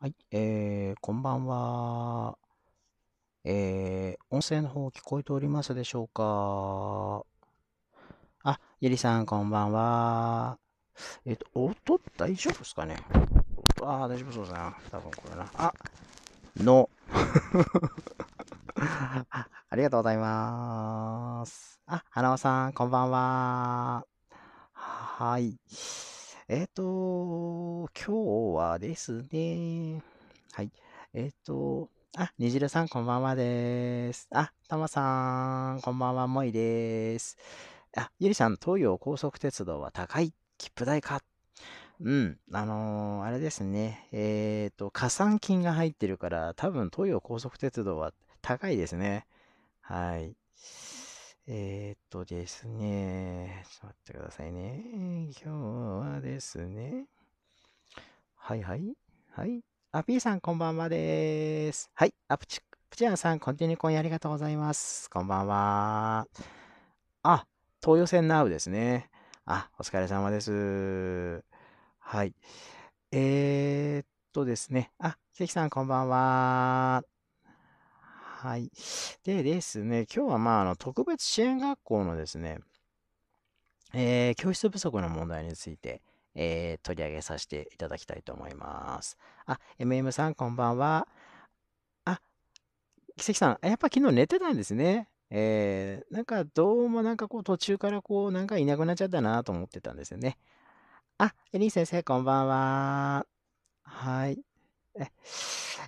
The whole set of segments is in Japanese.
はい、えー、こんばんは。えー、音声の方聞こえておりますでしょうかあ、ゆりさん、こんばんは。えっ、ー、と、音大丈夫ですかねああ、大丈夫そうだな。多分これな。あ、の。ありがとうございます。あ、花輪さん、こんばんは。はい。えっ、ー、と、今日はですね、はい。えっ、ー、と、あ、にじるさん、こんばんはです。あ、たまさん、こんばんは、もいです。あ、ゆりさん、東洋高速鉄道は高い切符代かうん、あのー、あれですね。えっ、ー、と、加算金が入ってるから、多分東洋高速鉄道は高いですね。はい。えー、っとですね、ちょっと待ってくださいね。今日はですね、はいはい、はい。あ、ーさんこんばんはです。はい、あ、プチ、プチアンさん、コンティニューコインありがとうございます。こんばんは。あ、東洋線ナウですね。あ、お疲れ様です。はい。えー、っとですね、あ、関さんこんばんは。はい。でですね、今日はまあ、あの、特別支援学校のですね、えー、教室不足の問題について、えー、取り上げさせていただきたいと思います。あ、MM さん、こんばんは。あ、奇跡さん、やっぱ昨日寝てたんですね。えー、なんかどうもなんかこう途中からこうなんかいなくなっちゃったなと思ってたんですよね。あ、エリー先生、こんばんは。はい。え、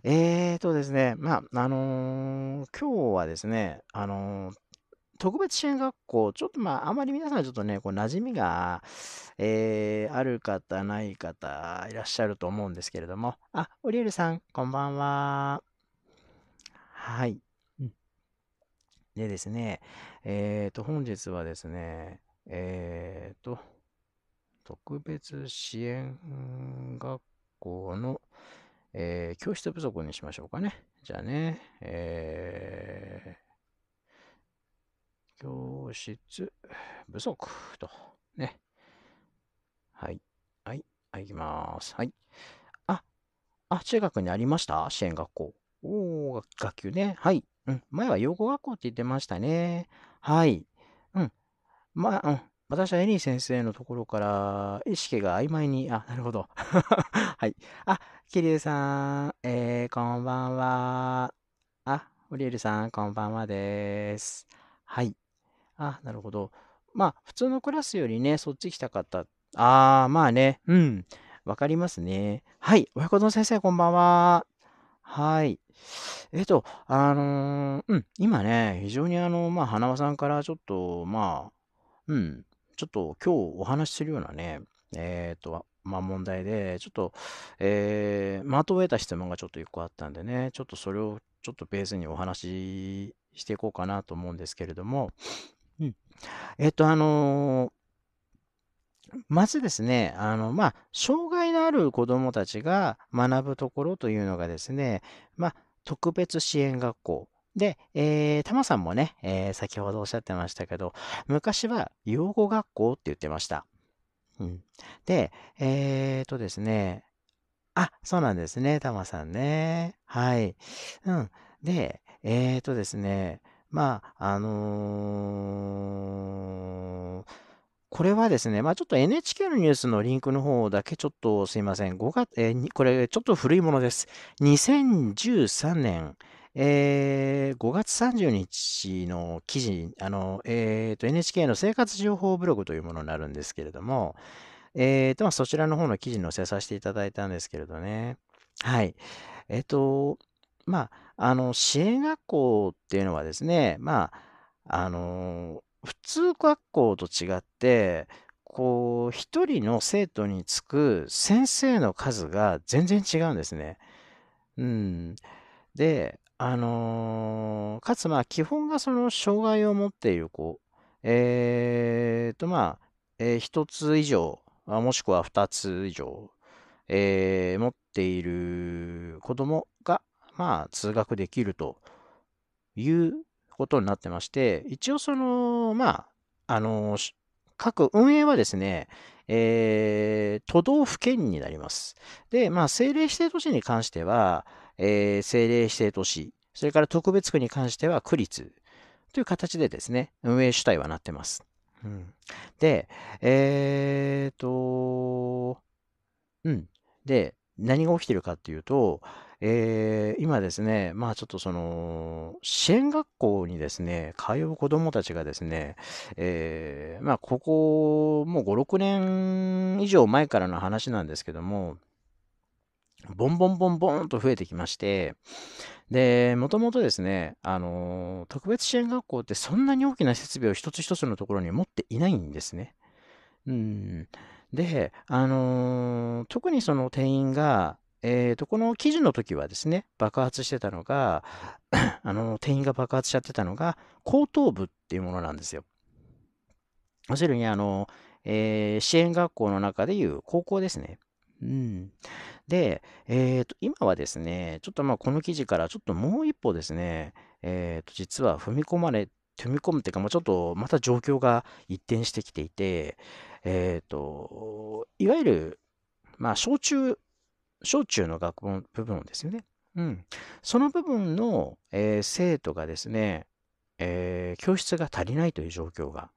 えっとですね、まあ、あのー今日はですね、あのー特別支援学校、ちょっとまあ、あまり皆さんちょっとね、こう馴染みが、えーある方、ない方、いらっしゃると思うんですけれども、あ、オリエルさん、こんばんは。はい。うんでですね、えーと、本日はですね、えーと、特別支援学校のえー、教室不足にしましょうかね。じゃあね、えー、教室不足と、ね。はい、はい、はい、行きます。はい。あ、あ、中学にありました支援学校。おー、学級ね。はい。うん、前は養護学校って言ってましたね。はい。うん。まあ、うん。私はエリー先生のところから意識が曖昧に、あ、なるほど。はい。あ、キリュウさん、えー、こんばんは。あ、オリエルさん、こんばんはです。はい。あ、なるほど。まあ、普通のクラスよりね、そっち来たかった。あー、まあね、うん、わかりますね。はい、親子の先生、こんばんは。はい。えっと、あのー、うん、今ね、非常にあの、まあ、花輪さんからちょっと、まあ、うん、ちょっと今日お話しするようなね、えっ、と、まあ、問題で、ちょっと、えー、まとめた質問がちょっと1個あったんでね、ちょっとそれをちょっとベースにお話ししていこうかなと思うんですけれども、うん。えっ、と、あのーまずですね、あの、まあ、障害のある子どもたちが学ぶところというのがですね、まあ、特別支援学校で、えー、タマさんもね、えー、先ほどおっしゃってましたけど、昔は養護学校って言ってました。うん、で、えっ、ー、とですね、あ、そうなんですね、タマさんね。はい。うん。で、えっ、ー、とですね、まあ、あのー、これはですね、まあちょっと NHK のニュースのリンクの方だけちょっとすいません。5月、えー、これちょっと古いものです。2013年、えー、5月30日の記事、あの、えー、と、NHK の生活情報ブログというものになるんですけれども、えー、と、まあ、そちらの方の記事に載せさせていただいたんですけれどね。はい。えっ、ー、と、まあ、あの、支援学校っていうのはですね、まあ、あの、普通学校と違って、こう、一人の生徒につく先生の数が全然違うんですね。うん。で、あのー、かつまあ基本がその障害を持っている子、えー、とまあ、えー、1つ以上、もしくは2つ以上、えー、持っている子供が、まあ、通学できるということになってまして、一応その、まあ、あのー、各運営はですね、えー、都道府県になります。で、まあ、政令指定都市に関しては、えー、政令指定都市、それから特別区に関しては区立という形でですね、運営主体はなってます。うん、で、えー、っと、うん。で、何が起きてるかっていうと、えー、今ですね、まあちょっとその、支援学校にですね、通う子どもたちがですね、えー、まあここ、もう5、6年以上前からの話なんですけども、ボンボンボンボンと増えてきまして、で、もともとですね、あの、特別支援学校ってそんなに大きな設備を一つ一つのところに持っていないんですね。うん。で、あの、特にその定員が、えーと、この記事の時はですね、爆発してたのが、あの、店員が爆発しちゃってたのが、後頭部っていうものなんですよ。要するに、あの、えー、支援学校の中でいう高校ですね。うん。で、えっ、ー、と、今はですね、ちょっとまあこの記事からちょっともう一歩ですね、えっ、ー、と、実は踏み込まれ、踏み込むっていうか、もうちょっとまた状況が一転してきていて、えっ、ー、と、いわゆる、まあ、小中、小中の学問部分ですよね。うん。その部分の、えー、生徒がですね、えー、教室が足りないという状況が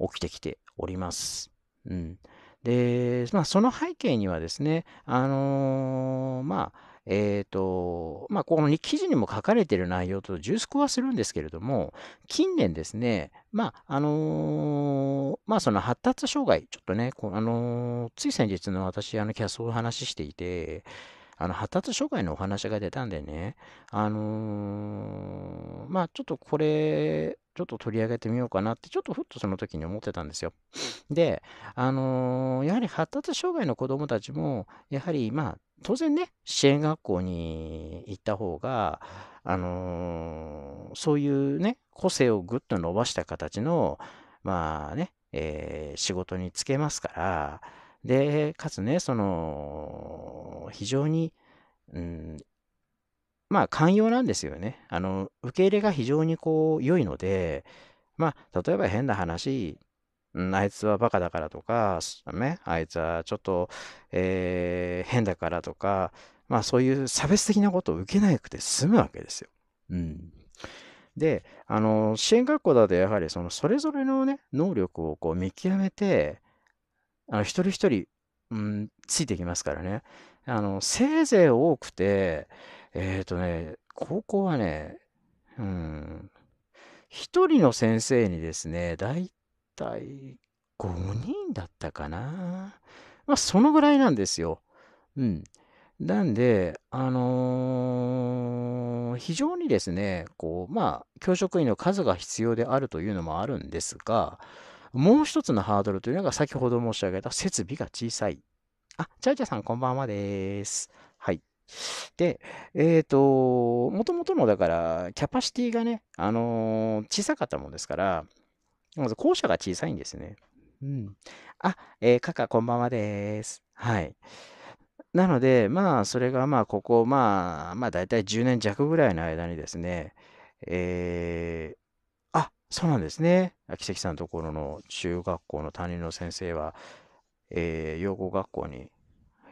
起きてきております。うん。で、まあ、その背景にはですね、あのー、まあ、えーとまあ、この記事にも書かれている内容と重複はするんですけれども、近年ですね、まああのー、まあ、その発達障害、ちょっとね、こあのー、つい先日の私、あのキャスをお話ししていて、あの発達障害のお話が出たんでね、あのー、まあ、ちょっとこれ、ちょっと取り上げてみようかなって、ちょっとふっとその時に思ってたんですよ。で、あのー、やはり発達障害の子どもたちも、やはりまあ、当然ね、支援学校に行った方が、あのー、そういうね、個性をぐっと伸ばした形の、まあね、えー、仕事に就けますから、で、かつね、その、非常に、まあ、寛容なんですよね。あの、受け入れが非常にこう、良いので、まあ、例えば変な話、あいつはバカだからとか、ね、あいつはちょっと、えー、変だからとか、まあ、そういう差別的なことを受けなくて済むわけですよ。うん。で、あの、支援学校だとやはり、その、それぞれのね、能力をこう見極めて、あの、一人一人、うん、ついてきますからね。あの、せいぜい多くて、えっ、ー、とね、高校はね、うん、一人の先生にですね、だいたい5人だったかな。まあ、そのぐらいなんですよ。うん。なんで、あのー、非常にですね、こう、まあ、教職員の数が必要であるというのもあるんですが、もう一つのハードルというのが先ほど申し上げた設備が小さい。あ、チャイチャさんこんばんはです。で、えっ、と、もともとのだから、キャパシティがね、あのー、小さかったもんですから、まず校舎が小さいんですね。うん。あ、えー、カカこんばんはです。はい。なので、まあ、それがまあ、ここ、まあ、まあ、大体10年弱ぐらいの間にですね、えー、あ、そうなんですね。秋跡さんのところの中学校の担任の先生は、えー、養護学校に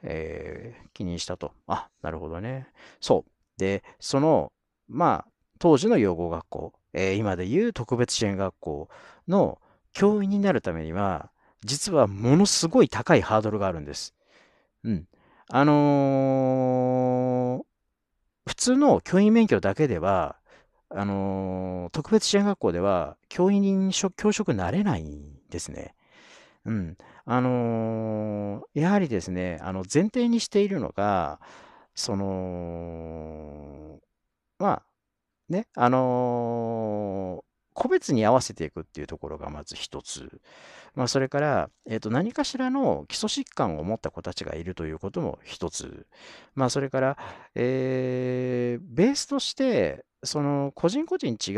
えー、気にしたと。あ、なるほどね。そう。で、その、まあ、当時の養護学校、えー、今でいう特別支援学校の教員になるためには、実はものすごい高いハードルがあるんです。うん。あのー、普通の教員免許だけでは、あのー、特別支援学校では教員教職になれないんですね。うん。あのー、やはりですね、あの、前提にしているのが、その、まあ、ね、あのー個別に合わせていくっていうところがまず一つ。まあ、それから、えと何かしらの基礎疾患を持った子たちがいるということも一つ。まあ、それから、えー、ベースとして、その個人個人違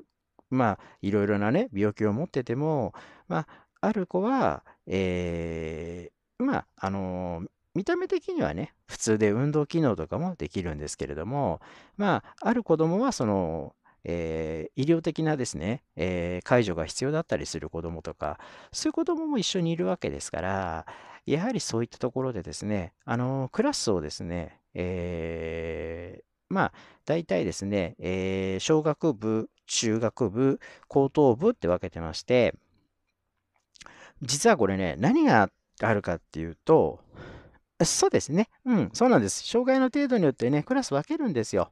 う、まあ、いろいろなね、病気を持ってても、まあ、ある子は、えー、まあ、あのー、見た目的にはね、普通で運動機能とかもできるんですけれども、まあ、ある子供はその、えー、医療的なですね、えー、介助が必要だったりする子どもとか、そういう子どもも一緒にいるわけですから、やはりそういったところでですね、あのクラスをですね、えー、まあ、大体ですね、え小学部、中学部、高等部って分けてまして、実はこれね、何があるかっていうと、そうですね。うん、そうなんです。障害の程度によってね、クラス分けるんですよ。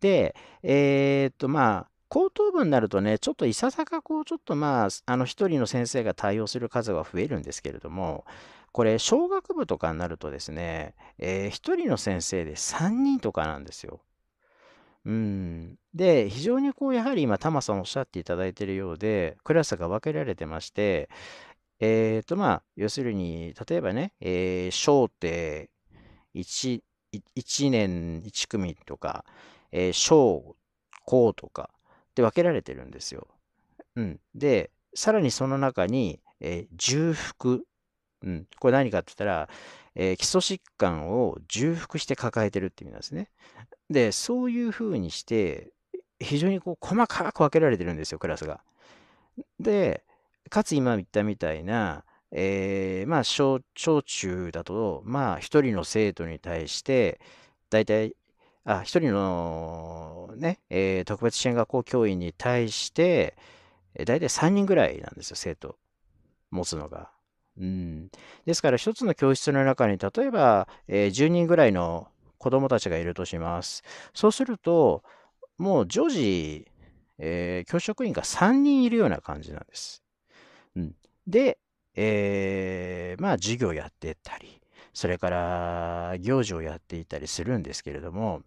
で、えー、っと、まあ、後頭部になるとね、ちょっといささかこう、ちょっとまあ、あの、一人の先生が対応する数は増えるんですけれども、これ、小学部とかになるとですね、えー、一人の先生で3人とかなんですよ。うん。で、非常にこう、やはり今、タマさんおっしゃっていただいているようで、クラスが分けられてまして、えっ、ー、と、まあ、要するに、例えばね、えー、小手 1, 1年1組とか、えー、小、高とかって分けられてるんですよ。うん。で、さらにその中に、えー、重複。うん。これ何かって言ったら、えー、基礎疾患を重複して抱えてるって意味なんですね。で、そういうふうにして、非常にこう細かく分けられてるんですよ、クラスが。で、かつ今言ったみたいな、えー、まあ小、小中だと、まあ、一人の生徒に対して、大体、あ、一人のね、えー、特別支援学校教員に対して、大体3人ぐらいなんですよ、生徒。持つのが。うん、ですから、一つの教室の中に、例えば、えー、10人ぐらいの子供たちがいるとします。そうすると、もう常時、えー、教職員が3人いるような感じなんです。うん、で、えー、まあ授業やってたり、それから行事をやっていたりするんですけれども、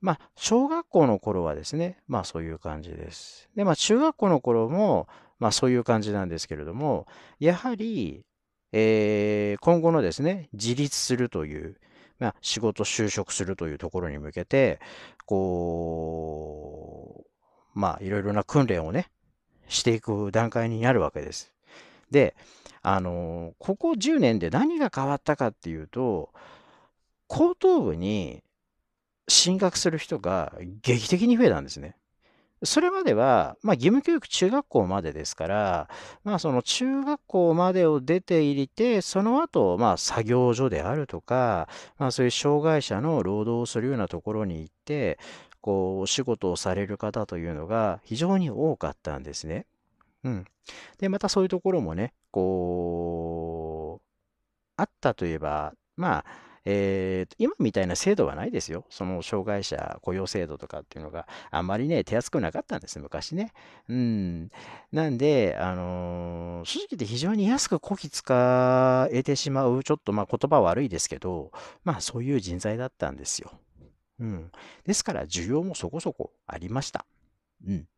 まあ、小学校の頃はですね、まあそういう感じです。で、まあ中学校の頃も、まあそういう感じなんですけれども、やはり、えー、今後のですね、自立するという、まあ仕事就職するというところに向けて、こう、まあいろいろな訓練をね、していく段階になるわけです。で、あの、ここ10年で何が変わったかっていうと、後頭部に進学する人が劇的に増えたんですね。それまでは、まあ、義務教育中学校までですから、まあ、その中学校までを出ていて、その後、まあ、作業所であるとか、まあ、そういう障害者の労働をするようなところに行って、こう、お仕事をされる方というのが非常に多かったんですね。うん。で、またそういうところもね、こう、あったといえば、まあ、えー、今みたいな制度はないですよ。その障害者雇用制度とかっていうのがあんまりね、手厚くなかったんです、昔ね。うん。なんで、あのー、正直言って非常に安くこき使えてしまう、ちょっとまあ言葉悪いですけど、まあそういう人材だったんですよ。うん。ですから、需要もそこそこありました。うん。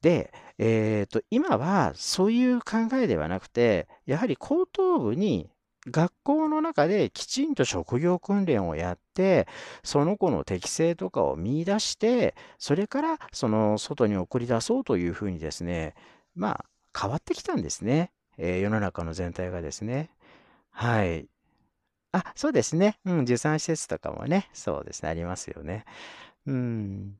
で、えー、と、今はそういう考えではなくて、やはり後頭部に学校の中できちんと職業訓練をやって、その子の適性とかを見出して、それからその外に送り出そうというふうにですね、まあ、変わってきたんですね。えー、世の中の全体がですね。はい。あ、そうですね。うん、受産施設とかもね、そうですね、ありますよね。うん。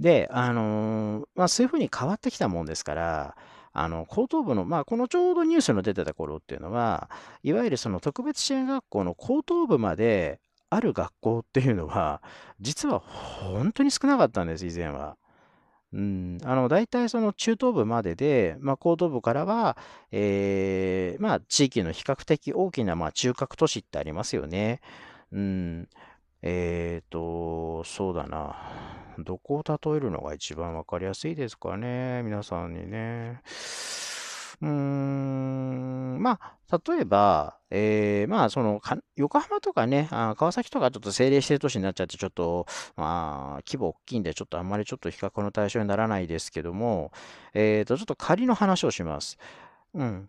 で、あのー、まあ、そういうふうに変わってきたもんですから、あの高等部の、まあ、このちょうどニュースの出てた頃っていうのは、いわゆるその特別支援学校の高等部まである学校っていうのは、実は本当に少なかったんです、以前は。うん、あの、大体その中等部までで、まあ、後等部からは、えー、まあ、地域の比較的大きな、まあ、中核都市ってありますよね。うん。えーと、そうだな。どこを例えるのが一番わかりやすいですかね。皆さんにね。うーん、まあ、例えば、えー、まあ、その、横浜とかね、あ川崎とかちょっと政令指定都市になっちゃって、ちょっと、まあ、規模大きいんで、ちょっとあんまりちょっと比較の対象にならないですけども、えっ、ー、と、ちょっと仮の話をします。うん。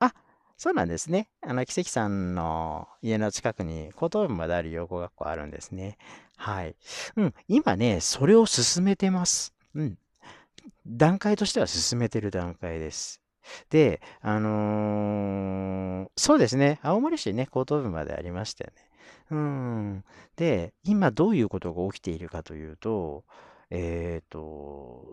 あ、そうなんですね。あの、奇跡さんの家の近くに、高等部まである養護学校あるんですね。はい。うん、今ね、それを進めてます。うん。段階としては進めてる段階です。で、あのー、そうですね、青森市ね、後頭部までありましたよね。うん。で、今どういうことが起きているかというと、えっ、ー、と、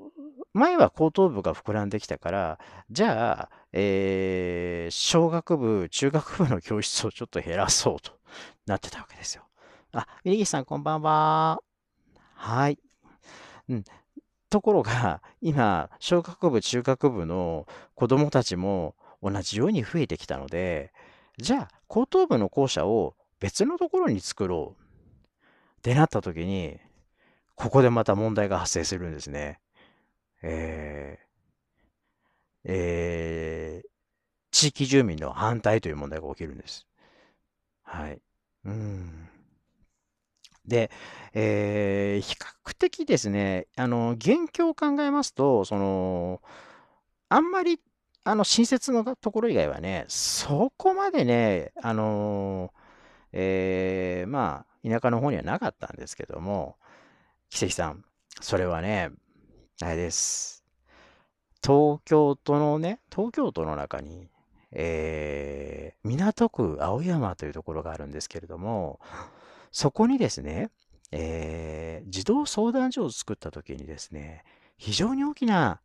前は後頭部が膨らんできたから、じゃあ、えー、小学部、中学部の教室をちょっと減らそうとなってたわけですよ。あ、峯岸さん、こんばんは。はい。うん。ところが、今、小学部、中学部の子供たちも同じように増えてきたので、じゃあ、高等部の校舎を別のところに作ろうってなった時に、ここでまた問題が発生するんですね。えー、えー、地域住民の反対という問題が起きるんです。はい。うん。で、えー、比較的ですね、あの、現況を考えますと、その、あんまり、あの、新設のところ以外はね、そこまでね、あの、えー、まあ、田舎の方にはなかったんですけども、奇跡さん、それはね、あれです。東京都のね、東京都の中に、えー、港区青山というところがあるんですけれども、そこにですね、えー、児童相談所を作った時にですね、非常に大きな、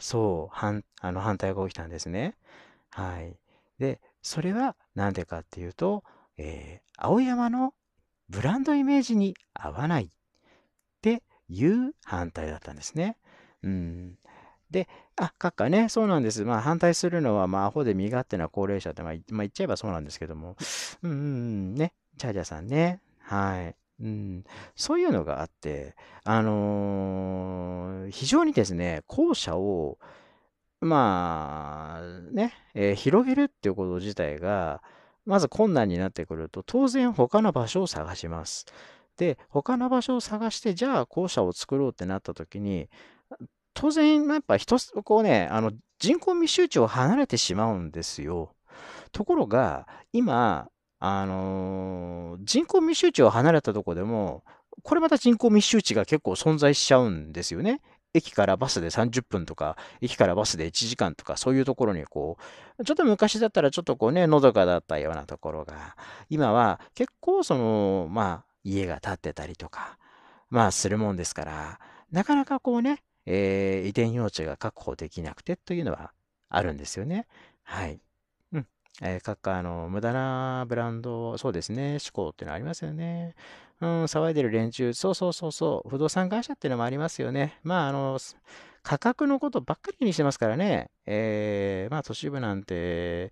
そう、反あの反対が起きたんですね。はい。で、それは何でかっていうと、えー、青山のブランドイメージに合わないっていう反対だったんですね。うん。で、あ、閣下ね、そうなんです。まあ、反対するのは、まあ、アホで身勝手な高齢者って、まあ、まあ、言っちゃえばそうなんですけども、うん、ね、チャージャーさんね、はい。うん、そういうのがあって、あのー非常にですね、校舎を、まあ、ね、えー広げるっていうこと自体が、まず困難になってくると、当然他の場所を探します。で、他の場所を探して、じゃあ校舎を作ろうってなった時に、当然、やっぱ一つ、こうね、あの、人口密集地を離れてしまうんですよ。ところが、今、あのー、人口密集地を離れたとこでも、これまた人口密集地が結構存在しちゃうんですよね。駅からバスで30分とか、駅からバスで1時間とか、そういうところにこう、ちょっと昔だったらちょっとこうね、のどかだったようなところが、今は結構その、まあ、家が建ってたりとか、まあ、するもんですから、なかなかこうね、えー、移転用地が確保できなくてというのはあるんですよね。はい。えー、各家の無駄なブランド、そうですね、思考っていうのありますよね。うん、騒いでる連中、そうそうそうそう、不動産会社っていうのもありますよね。まあ、あの、価格のことばっかりにしてますからね。えー、まあ、都市部なんて、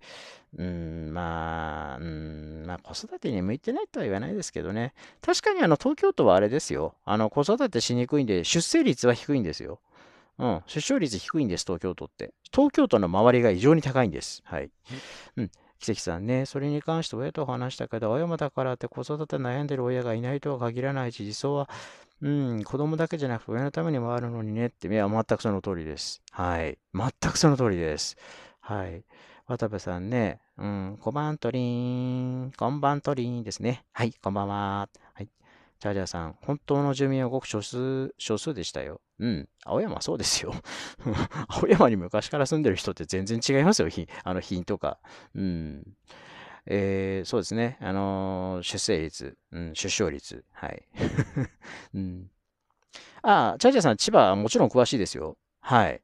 うん、まあ、うん、まあ、子育てに向いてないとは言わないですけどね。確かに、あの、東京都はあれですよ。あの、子育てしにくいんで、出生率は低いんですよ。うん。出生率低いんです、東京都って。東京都の周りが異常に高いんです。はい。うん。奇跡さんね、それに関して親と話したけど、青山だからって子育て悩んでる親がいないとは限らないし、理想は、うん、子供だけじゃなくて親のためにもあるのにねって、いや、全くその通りです。はい。全くその通りです。はい。渡部さんね、うん、ばんトリーン、こんばんトリーンですね。はい、こんばんは。チャージャーさん、本当の住民はごく少数、少数でしたよ。うん。青山そうですよ。青山に昔から住んでる人って全然違いますよ。あの、品とか。うん。えー、そうですね。あのー、出生率、うん、出生率。はい。うん。あチャージャーさん、千葉もちろん詳しいですよ。はい。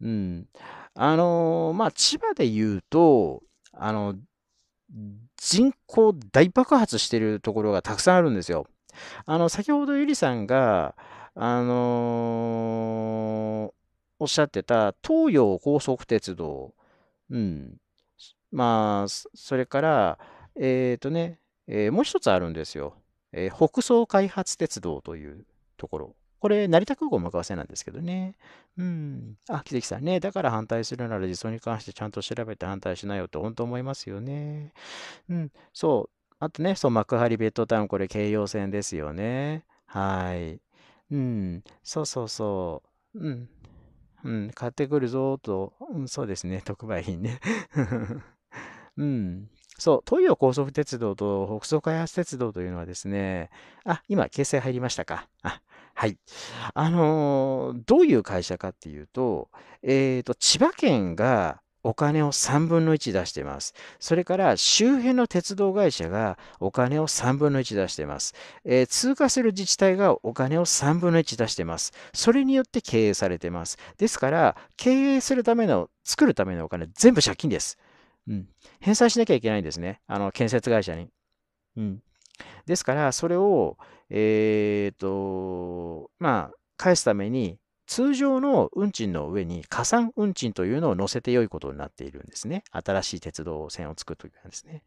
うん。あのー、まあ、千葉で言うと、あの、人口大爆発してるところがたくさんあるんですよ。あの、先ほどゆりさんが、あのー、おっしゃってた東洋高速鉄道、うん。まあ、それから、えっ、ー、とね、えー、もう一つあるんですよ。えー、北総開発鉄道というところ。これ、成田空港向かわせなんですけどね。うん。あ、木関さんね。だから反対するなら実装に関してちゃんと調べて反対しないよって本当思いますよね。うん。そう。あとね、そう、幕張ベッドタウン、これ京葉線ですよね。はい。うん。そうそうそう。うん。うん、買ってくるぞと、うん、そうですね、特売品ね。うん。そう、東洋高速鉄道と北総開発鉄道というのはですね、あ、今、形成入りましたか。あ、はい。あのー、どういう会社かっていうと、えっ、ー、と、千葉県がお金を3分の1出してます。それから周辺の鉄道会社がお金を3分の1出してます。えー、通過する自治体がお金を3分の1出してます。それによって経営されてます。ですから、経営するための、作るためのお金全部借金です。うん。返済しなきゃいけないんですね。あの、建設会社に。うん。ですから、それを、えー、と、まあ、返すために、通常の運賃の上に加算運賃というのを乗せて良いことになっているんですね。新しい鉄道線を作るといなんですね。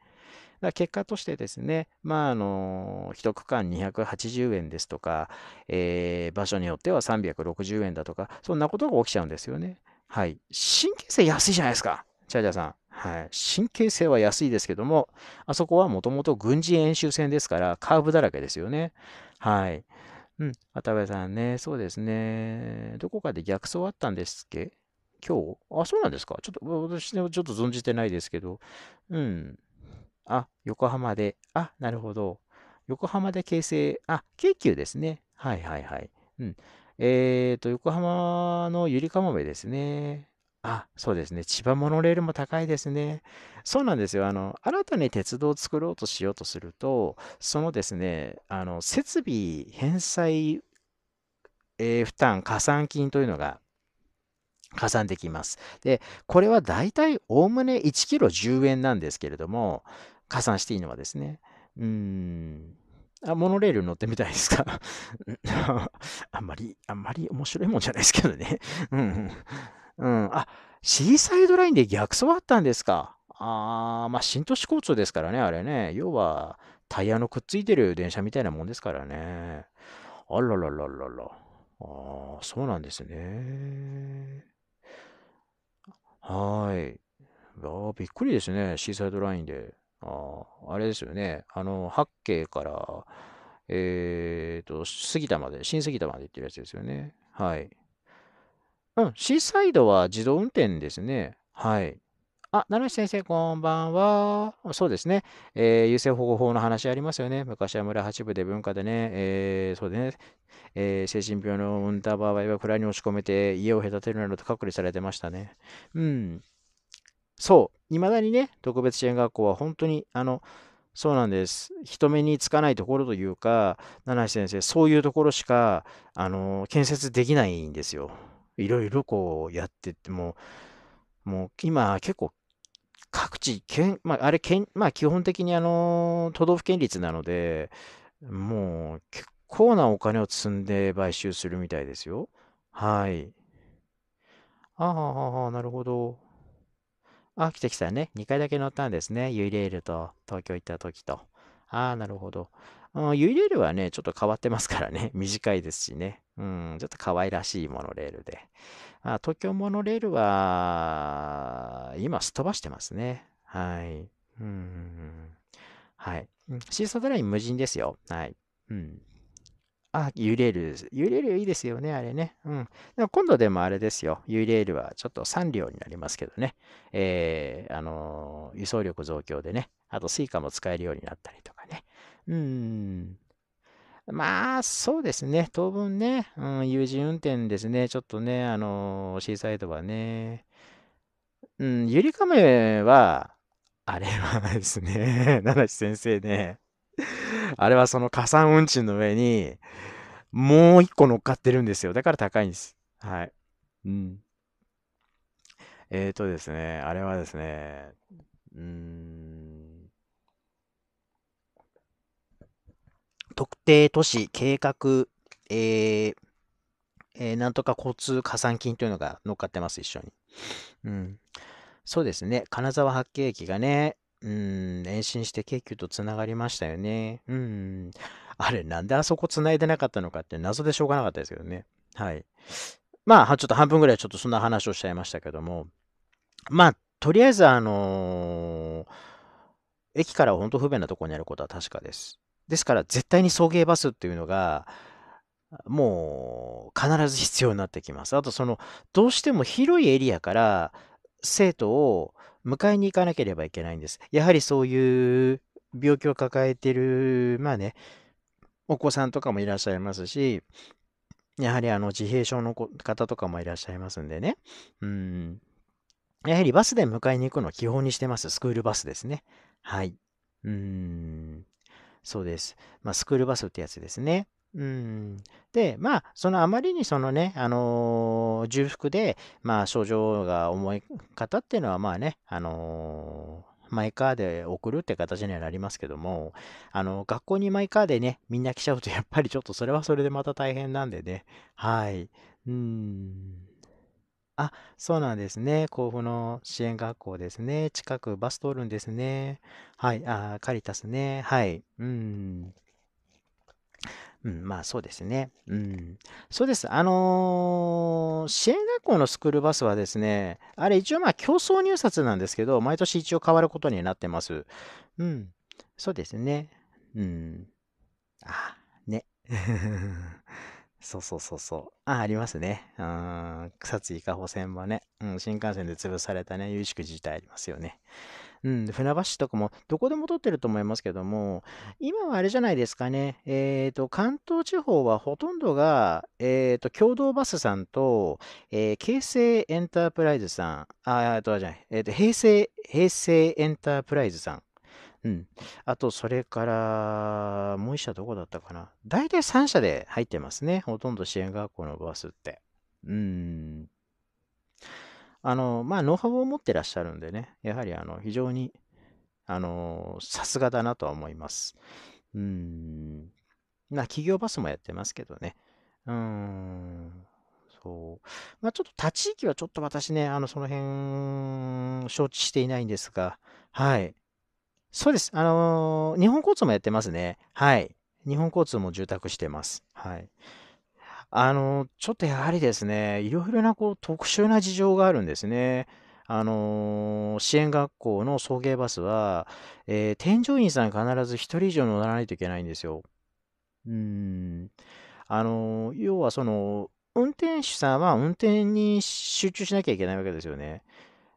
だ結果としてですね、まあ、あの、1区間280円ですとか、えー、場所によっては360円だとか、そんなことが起きちゃうんですよね。はい。神経性安いじゃないですか。チャージャーさん、はい、神経性は安いですけども、あそこはもともと軍事演習戦ですから、カーブだらけですよね。はい。うん、渡辺さんね、そうですね。どこかで逆走あったんですっけ今日あ、そうなんですかちょっと、私もちょっと存じてないですけど。うん。あ、横浜で。あ、なるほど。横浜で形成。あ、京急ですね。はいはいはい。うん。えっ、ー、と、横浜のゆりかもめですね。あ、そうですね。千葉モノレールも高いですね。そうなんですよ。あの、新たに鉄道を作ろうとしようとすると、そのですね、あの、設備返済、えー負担、加算金というのが加算できます。で、これはだいたいおおむね1キロ10円なんですけれども、加算していいのはですね、うーん、あ、モノレール乗ってみたいですか あんまり、あんまり面白いもんじゃないですけどね。うん。うん。あ、シーサイドラインで逆走あったんですか。あー、まあ、新都市交通ですからね、あれね。要は、タイヤのくっついてる電車みたいなもんですからね。あららららら。ああ、そうなんですね。はい。あびっくりですね、シーサイドラインで。ああれですよね、あの、八景から、えっ、ー、と、杉田まで、新杉田まで行ってるやつですよね。はい。うん、シーサイドは自動運転ですね。はい。あ、七橋先生、こんばんは。そうですね。えー、優先保護法の話ありますよね。昔は村八部で文化でね、えー、そうでね、えー、精神病の産んだ場合は蔵に押し込めて家を隔てるなどと隔離されてましたね。うん。そう。いまだにね、特別支援学校は本当に、あの、そうなんです。人目につかないところというか、七橋先生、そういうところしか、あの、建設できないんですよ。いろいろこうやってって、ももう今結構各地、県、まあ、あれ、県、まあ、基本的にあの、都道府県立なので、もう結構なお金を積んで買収するみたいですよ。はい。ああ、なるほど。あ、来た来たね。2回だけ乗ったんですね。ユイレールと東京行った時と。ああ、なるほど。ユん、ゆレールはね、ちょっと変わってますからね。短いですしね。うん、ちょっと可愛らしいモノレールで。あ東京モノレールは、今、すっ飛ばしてますね。はい。うん。はい。シーソードライン無人ですよ。はい。うん。あ、ユレール、ユレールいいですよね、あれね。うん。でも今度でもあれですよ。ユレールはちょっと3両になりますけどね。えー、あのー、輸送力増強でね、あとスイカも使えるようになったりとかね。うん。まあ、そうですね。当分ね、うん、有人運転ですね。ちょっとね、あのー、シーサイドはね。うん、ゆりかめは、あれはですね、七七先生ね、あれはその加算運賃の上に、もう一個乗っかってるんですよ。だから高いんです。はい。うん。えっ、ー、とですね、あれはですね、うん、特定都市計画、えーえー、なんとか交通加算金というのが乗っかってます、一緒に。うん。そうですね。金沢八景駅がね、うん、延伸して京急とつながりましたよね。うん。あれ、なんであそこつないでなかったのかって謎でしょうがなかったですけどね。はい。まあ、ちょっと半分ぐらいちょっとそんな話をしちゃいましたけども。まあ、とりあえず、あのー、駅から本当不便なところにあることは確かです。ですから絶対に送迎バスっていうのが、もう必ず必要になってきます。あとその、どうしても広いエリアから生徒を迎えに行かなければいけないんです。やはりそういう病気を抱えてる、まあね、お子さんとかもいらっしゃいますし、やはりあの自閉症の方とかもいらっしゃいますんでね。うん。やはりバスで迎えに行くのは基本にしてます。スクールバスですね。はい。うん。そうです。まあ、スクールバスってやつですね。うん、で、まあ、そのあまりにそのね、あのー、重複で、まあ、症状が重い方っていうのは、まあね、あのー、マイカーで送るって形にはなりますけども、あの、学校にマイカーでね、みんな来ちゃうと、やっぱりちょっとそれはそれでまた大変なんでね。はい。うん。あ、そうなんですね。甲府の支援学校ですね。近くバス通るんですね。はい、あカリタスね。はい。うーん。うん、まあそうですね。うん。そうです。あのー支援学校のスクールバスはですね、あれ一応まあ競争入札なんですけど、毎年一応変わることになってます。うん。そうですね。うん。あ、ね。そうそうそうそう。あ、ありますね。うん、草津伊香保線はね、うん、新幹線で潰されたね、有宿自体ありますよね。うん、船橋とかも、どこでも撮ってると思いますけども、今はあれじゃないですかね、えっ、ー、と、関東地方はほとんどが、えっ、ー、と、共同バスさんと、えー、京成エンタープライズさん、あ、あとはじゃない、えっ、と、平成、平成エンタープライズさんうん。あと、それから、もう一社どこだったかな。大体3社で入ってますね。ほとんど支援学校のバスって。うん。あの、まあ、ノウハウを持ってらっしゃるんでね、やはり、あの、非常に、あの、さすがだなとは思います。うん。まあ、企業バスもやってますけどね。うーん。そう。まあ、ちょっと他地域はちょっと私ね、あの、その辺、承知していないんですが、はい。そうです。あのー、日本交通もやってますね。はい。日本交通も住宅してます。はい。あのー、ちょっとやはりですね、いろいろなこう特殊な事情があるんですね。あのー、支援学校の送迎バスは、えー、添乗員さん必ず1人以上乗らないといけないんですよ。うん。あの要はその、運転手さんは運転に集中しなきゃいけないわけですよね。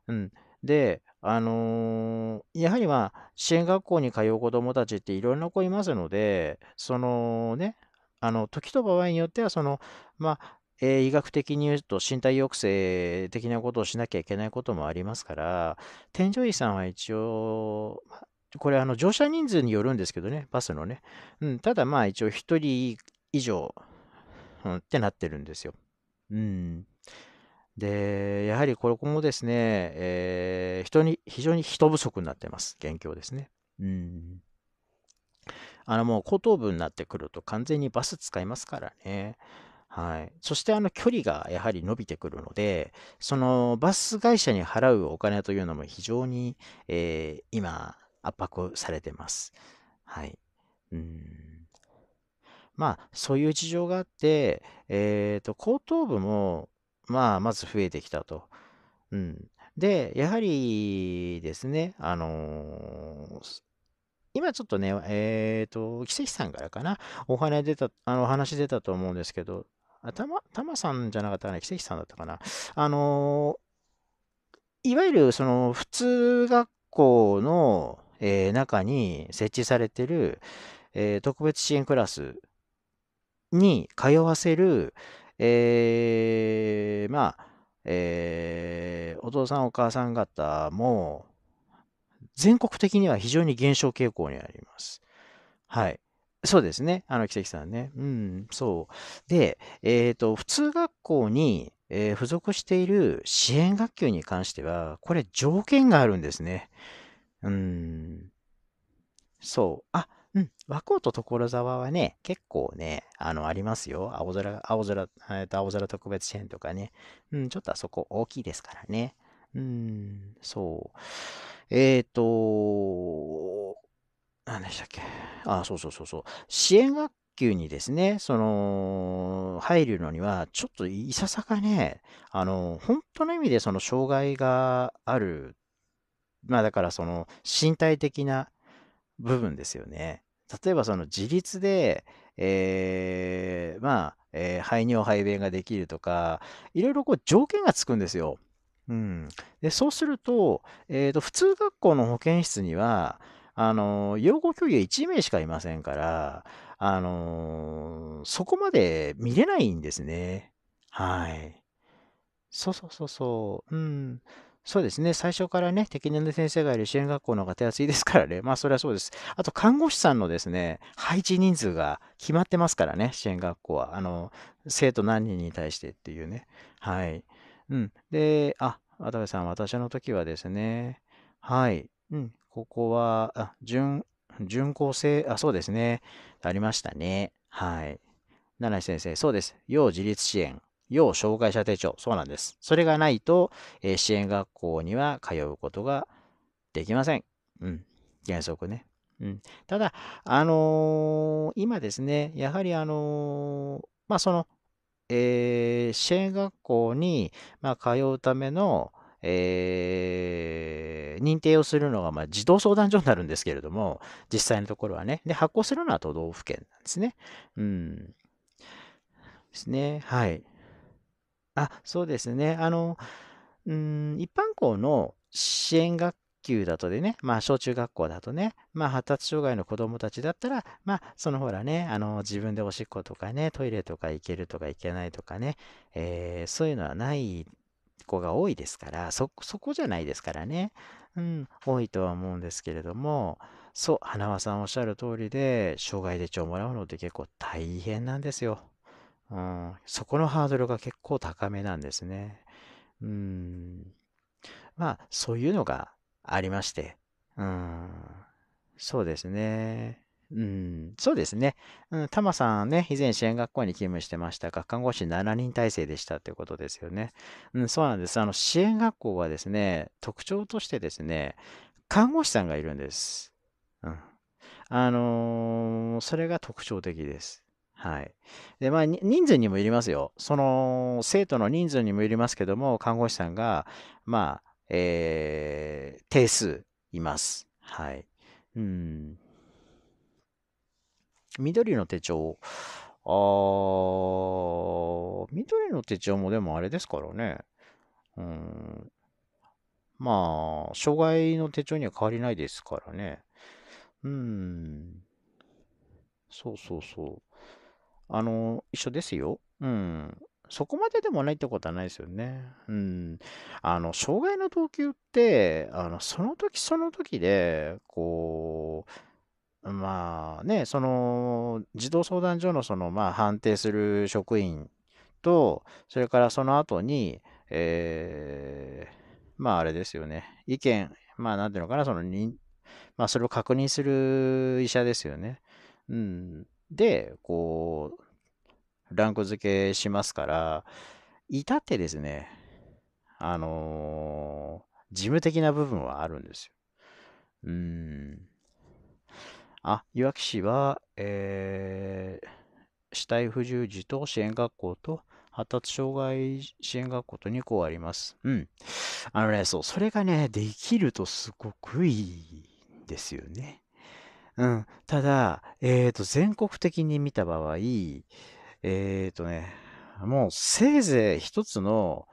うん。で、あのー、やはりまあ、支援学校に通う子どもたちっていろんな子いますので、そのね、あの、時と場合によっては、その、まあ、えー医学的に言うと身体抑制的なことをしなきゃいけないこともありますから、添乗員さんは一応、これあの乗車人数によるんですけどね、バスのね。うん、ただまあ一応1人以上、うん、ってなってるんですよ。うん。で、やはりこれもですね、えー、人に、非常に人不足になってます。元凶ですね。うん。あの、もう後頭部になってくると完全にバス使いますからね。はい。そして、あの、距離がやはり伸びてくるので、その、バス会社に払うお金というのも非常に、えー、今、圧迫されてます。はい。うん。まあ、そういう事情があって、えっ、ー、と、後頭部も、まあ、まず増えてきたと。うん、で、やはりですね、あのー、今ちょっとね、えっ、ー、と、奇跡さんからかな、お話出た、あの、お話出たと思うんですけど、たま、たまさんじゃなかったかな、奇跡さんだったかな。あのー、いわゆる、その、普通学校の、え中に設置されてる、え特別支援クラスに通わせる、えー、まあ、えー、お父さんお母さん方も、全国的には非常に減少傾向にあります。はい。そうですね。あの、奇跡さんね。うん、そう。で、えっ、ー、と、普通学校に、えー、付属している支援学級に関しては、これ条件があるんですね。うん。そう。あ、うん。和光と所沢はね、結構ね、あの、ありますよ。青空、青空、えっと、青空特別支援とかね。うん、ちょっとあそこ大きいですからね。うん、そう。えっ、ー、と、何でしたっけ。あ、そうそうそうそう。支援学級にですね、その、入るのには、ちょっといささかね、あの、本当の意味でその障害がある、まあだからその身体的な部分ですよね。例えばその自立で、えー、まあ、えー、排尿排便ができるとか、いろいろこう条件がつくんですよ。うん、でそうすると,、えーと、普通学校の保健室にはあの養護教諭1名しかいませんからあのそこまで見れないんですね。はい。そうそうそうそう。うん。そうですね。最初からね、適任の先生がいる支援学校の方が手厚いですからね。まあ、それはそうです。あと、看護師さんのですね、配置人数が決まってますからね、支援学校は。あの、生徒何人に対してっていうね。はい。うん。で、あ、渡部さん、私の時はですね、はい。うん。ここは、あ、準、準校生、あ、そうですね。ありましたね。はい。七井先生、そうです。要自立支援。要障害者手帳。そうなんです。それがないと、えー、支援学校には通うことができません。うん。原則ね。うん。ただ、あのー、今ですね、やはりあのー、まあ、その、えー、支援学校に、まあ、通うための、えー、認定をするのが、まあ、児童相談所になるんですけれども、実際のところはね。で、発行するのは都道府県なんですね。うん。ですね。はい。あ、そうですね。あの、うーん、一般校の支援学級だとでね、まあ、小中学校だとね、まあ、発達障害の子どもたちだったら、まあ、そのほらね、あの、自分でおしっことかね、トイレとか行けるとか行けないとかね、えー、そういうのはない子が多いですから、そ、そこじゃないですからね。うん、多いとは思うんですけれども、そう、花輪さんおっしゃる通りで、障害で帳をもらうのって結構大変なんですよ。うん、そこのハードルが結構高めなんですね。うん。まあ、そういうのがありまして。うん。そうですね。うん、そうですね。うん、タマさんね、以前支援学校に勤務してましたが、看護師7人体制でしたということですよね。うん、そうなんです。あの、支援学校はですね、特徴としてですね、看護師さんがいるんです。うん。あのー、それが特徴的です。はい。で、まあ、人数にもよりますよ。その、生徒の人数にもよりますけども、看護師さんが、まあ、えー、定数います。はい。うん。緑の手帳。あー、緑の手帳もでもあれですからね。うん。まあ、障害の手帳には変わりないですからね。うん。そうそうそう。あの、一緒ですよ。うん。そこまででもないってことはないですよね。うん。あの、障害の等級って、あの、その時その時で、こう、まあね、その、児童相談所のその、まあ、判定する職員と、それからその後に、えー、まああれですよね、意見、まあなんていうのかな、その、まあそれを確認する医者ですよね。うん。で、こう、ランク付けしますから、至ってですね、あのー、事務的な部分はあるんですよ。うん。あ、いわき市は、えー、死体不従児等支援学校と、発達障害支援学校と2校あります。うん。あのね、そう、それがね、できるとすごくいいんですよね。うん。ただ、えっと、全国的に見た場合、えっとね、もうせいぜい一つの、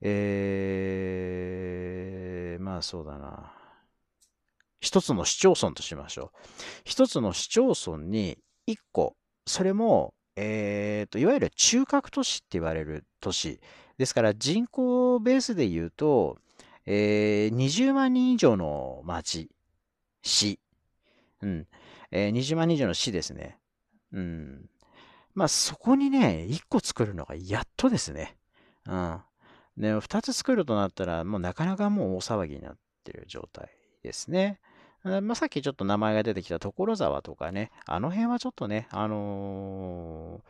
えー、まあそうだな。一つの市町村としましょう。一つの市町村に一個、それも、えっ、ー、と、いわゆる中核都市って言われる都市。ですから人口ベースで言うと、えー、20万人以上の町、市うん。えー、20万人の市ですね。うん。まあ、そこにね、一個作るのがやっとですね。うん。ね、二つ作るとなったら、もうなかなかもう大騒ぎになってる状態ですね。まあ、さっきちょっと名前が出てきた所沢とかね、あの辺はちょっとね、あのー、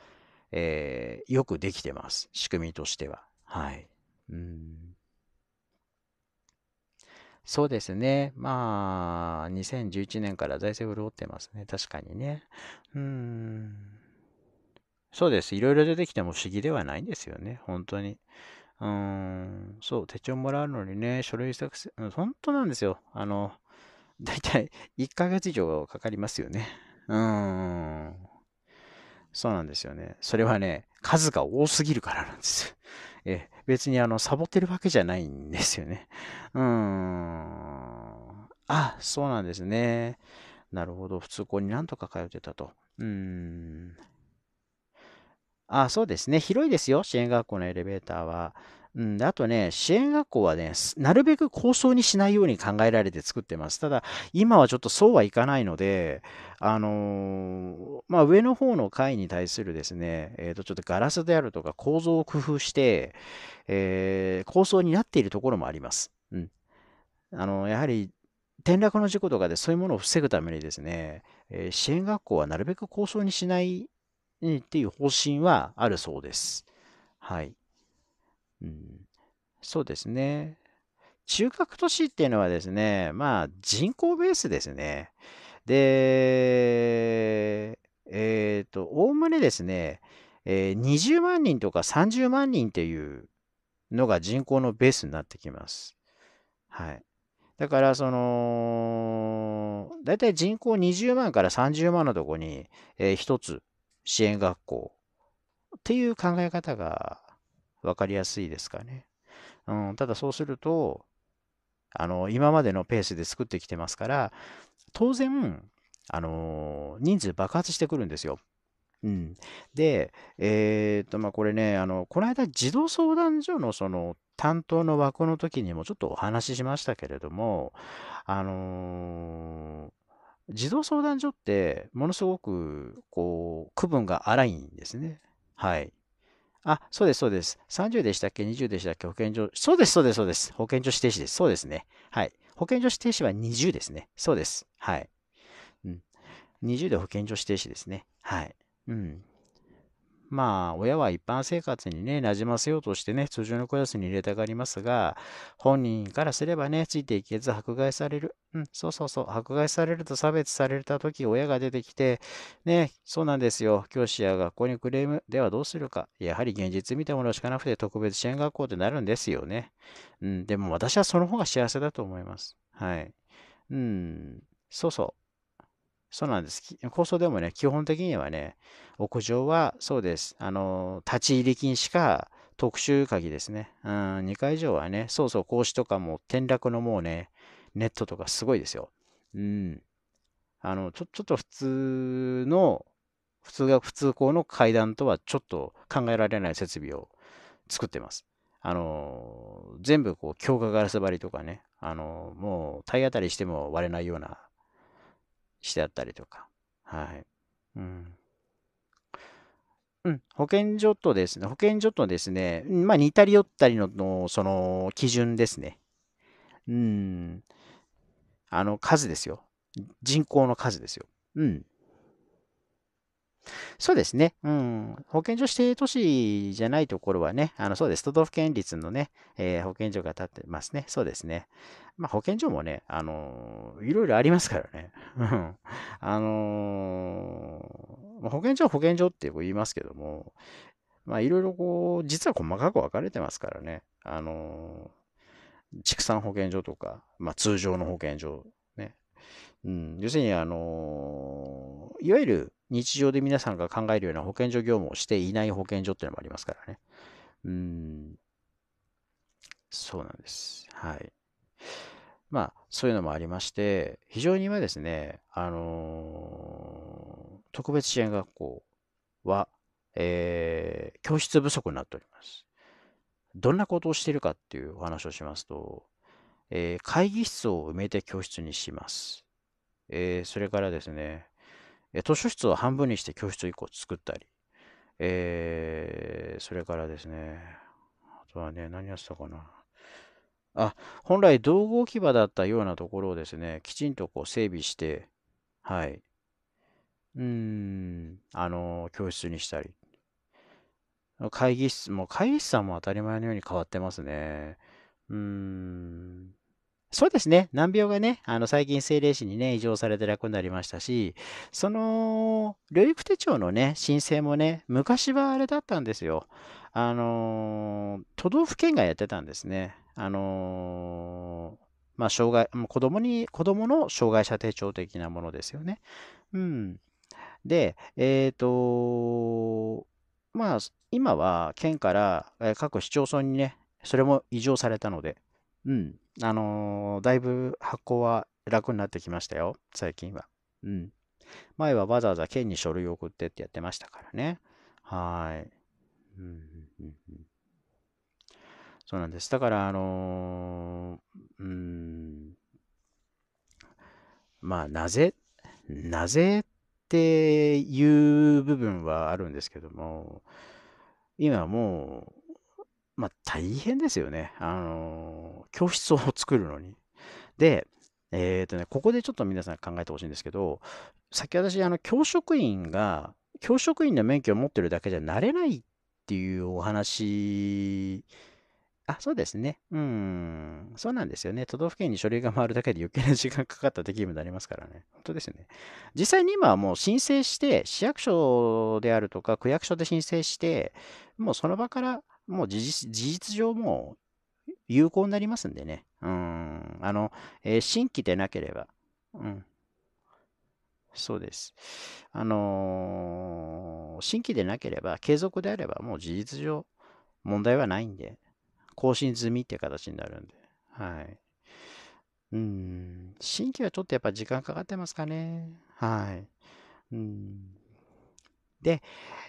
えー、よくできてます。仕組みとしては。はい。うん。そうですね。まあ、2011年から財政潤ってますね。確かにね。うん。そうです。いろいろ出てきても不思議ではないんですよね。本当に。うん。そう、手帳もらうのにね、書類作成、本当なんですよ。あの、だいたい1ヶ月以上かかりますよね。うん。そうなんですよね。それはね、数が多すぎるからなんです。え別にあの、サボってるわけじゃないんですよね。うーん。あ、そうなんですね。なるほど。普通校になんとか通ってたと。うーん。あ、そうですね。広いですよ。支援学校のエレベーターは。うん、あとね、支援学校はね、なるべく構想にしないように考えられて作ってます。ただ、今はちょっとそうはいかないので、あのー、まあ、上の方の階に対するですね、えっ、ー、と、ちょっとガラスであるとか構造を工夫して、えー、構想になっているところもあります。うん。あの、やはり、転落の事故とかでそういうものを防ぐためにですね、えー、支援学校はなるべく構想にしないっていう方針はあるそうです。はい。そうですね。中核都市っていうのはですね、まあ人口ベースですね。で、えっ、ー、と、おおむねですね、えー、20万人とか30万人っていうのが人口のベースになってきます。はい。だから、その、だいたい人口20万から30万のとこに、えー、1つ支援学校っていう考え方が分かりやすいですかね。うん、ただそうすると、あの、今までのペースで作ってきてますから、当然、あの、人数爆発してくるんですよ。うん、で、えー、っと、まあ、これね、あの、この間、児童相談所のその担当の枠の時にもちょっとお話ししましたけれども、あのー、児童相談所って、ものすごく、こう、区分が荒いんですね。はい。あ、そうです、そうです。30でしたっけ ?20 でしたっけ保健所。そうです、そうです、そうです。保健所指定士です。そうですね。はい。保健所指定士は20ですね。そうです。はい。うん。20で保健所指定士ですね。はい。うん。まあ、親は一般生活にね、馴染ませようとしてね、通常のクラスに入れたがりますが、本人からすればね、ついていけず迫害される。うん、そうそうそう、迫害されると差別された時、親が出てきて、ね、そうなんですよ、教師や学校にクレームではどうするか。やはり現実見たものしかなくて特別支援学校ってなるんですよね。うん、でも私はその方が幸せだと思います。はい。うん、そうそう。そうなんです。構想でもね、基本的にはね、屋上はそうです。あの、立ち入り禁止か、特殊鍵ですね。うん、2階以上はね、そうそう、格子とかも転落のもうね、ネットとかすごいですよ。うん。あの、ちょ、ちょっと普通の、普通が普通校の階段とはちょっと考えられない設備を作ってます。あの、全部こう、強化ガラス張りとかね、あの、もう体当たりしても割れないようなしてあったりとか。はい。うん。うん、保健所とですね、保健所とですね、まあ、似たり寄ったりのの、その、基準ですね。うん。あの、数ですよ。人口の数ですよ。うん。そうですね。うん。保健所指定都市じゃないところはね、あの、そうです。都道府県立のね、えー、保健所が建ってますね。そうですね。まあ、保健所もね、あのー、いろいろありますからね。うん。あのー、保健所は保健所って言いますけども、まあ、いろいろこう、実は細かく分かれてますからね。あの畜産保健所とか、まあ、通常の保健所、ね。うん、要するに、あのいわゆる日常で皆さんが考えるような保健所業務をしていない保健所っていうのもありますからね。うん。そうなんです。はい。まあ、そういうのもありまして、非常に今ですね、あのー、特別支援学校は、えー、教室不足になっております。どんなことをしているかっていうお話をしますと、えー、会議室を埋めて教室にします。えー、それからですね、え図書室を半分にして教室を1個作ったり、えー、それからですね、あとはね、何やってたかな。あ、本来道具置き場だったようなところをですね、きちんとこう整備して、はい。うん、あの、教室にしたり。会議室も、会議室さんも当たり前のように変わってますね。うーん。そうですね。難病がね、あの最近精霊誌にね、異常されて楽になりましたし、その、療育手帳のね、申請もね、昔はあれだったんですよ。あの、都道府県がやってたんですね。あの、まあ、障害、子供に、子供の障害者手帳的なものですよね。うん。で、えっ、ー、と、まあ、今は県から各市町村にね、それも異常されたので、うん。あのー、だいぶ発行は楽になってきましたよ、最近は。うん。前はわざわざ県に書類を送ってってやってましたからね。はい。うん、うん、うん。そうなんです。だから、あのー、うん。まあ、なぜ、なぜっていう部分はあるんですけども、今もう、まあ大変ですよね。あのー、教室を作るのに。で、えっ、ー、とね、ここでちょっと皆さん考えてほしいんですけど、さっき私、あの、教職員が、教職員の免許を持ってるだけじゃなれないっていうお話、あ、そうですね。うん、そうなんですよね。都道府県に書類が回るだけで余計な時間かかった出来事になりますからね。本当ですよね。実際に今はもう申請して、市役所であるとか、区役所で申請して、もうその場からもう事実上もう有効になりますんでね。うん。あの、えー、新規でなければ。うん。そうです。あのー、新規でなければ、継続であれば、もう事実上問題はないんで、更新済みっていう形になるんで。はい。うん。新規はちょっとやっぱ時間かかってますかね。はい。うん。で、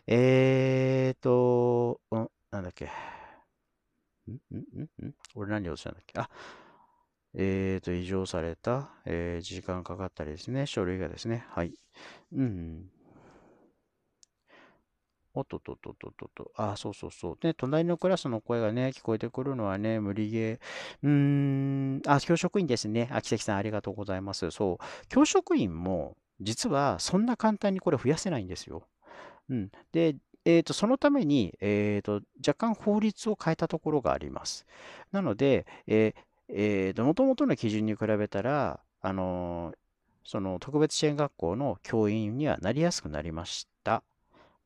えーと、うんなんだっけ。んんんん俺何をしたんだっけあ、えっ、ー、と、異常された、えー、時間かかったりですね。書類がですね。はい。うん。おっとっとっとっとっとと。あ、そうそうそう。で、隣のクラスの声がね、聞こえてくるのはね、無理ゲー。うーん。あ、教職員ですね。あ、奇跡さんありがとうございます。そう。教職員も、実はそんな簡単にこれ増やせないんですよ。うん。で、えーと、そのために、えーと、若干法律を変えたところがあります。なので、えーえーと、もともとの基準に比べたら、あのー、その特別支援学校の教員にはなりやすくなりました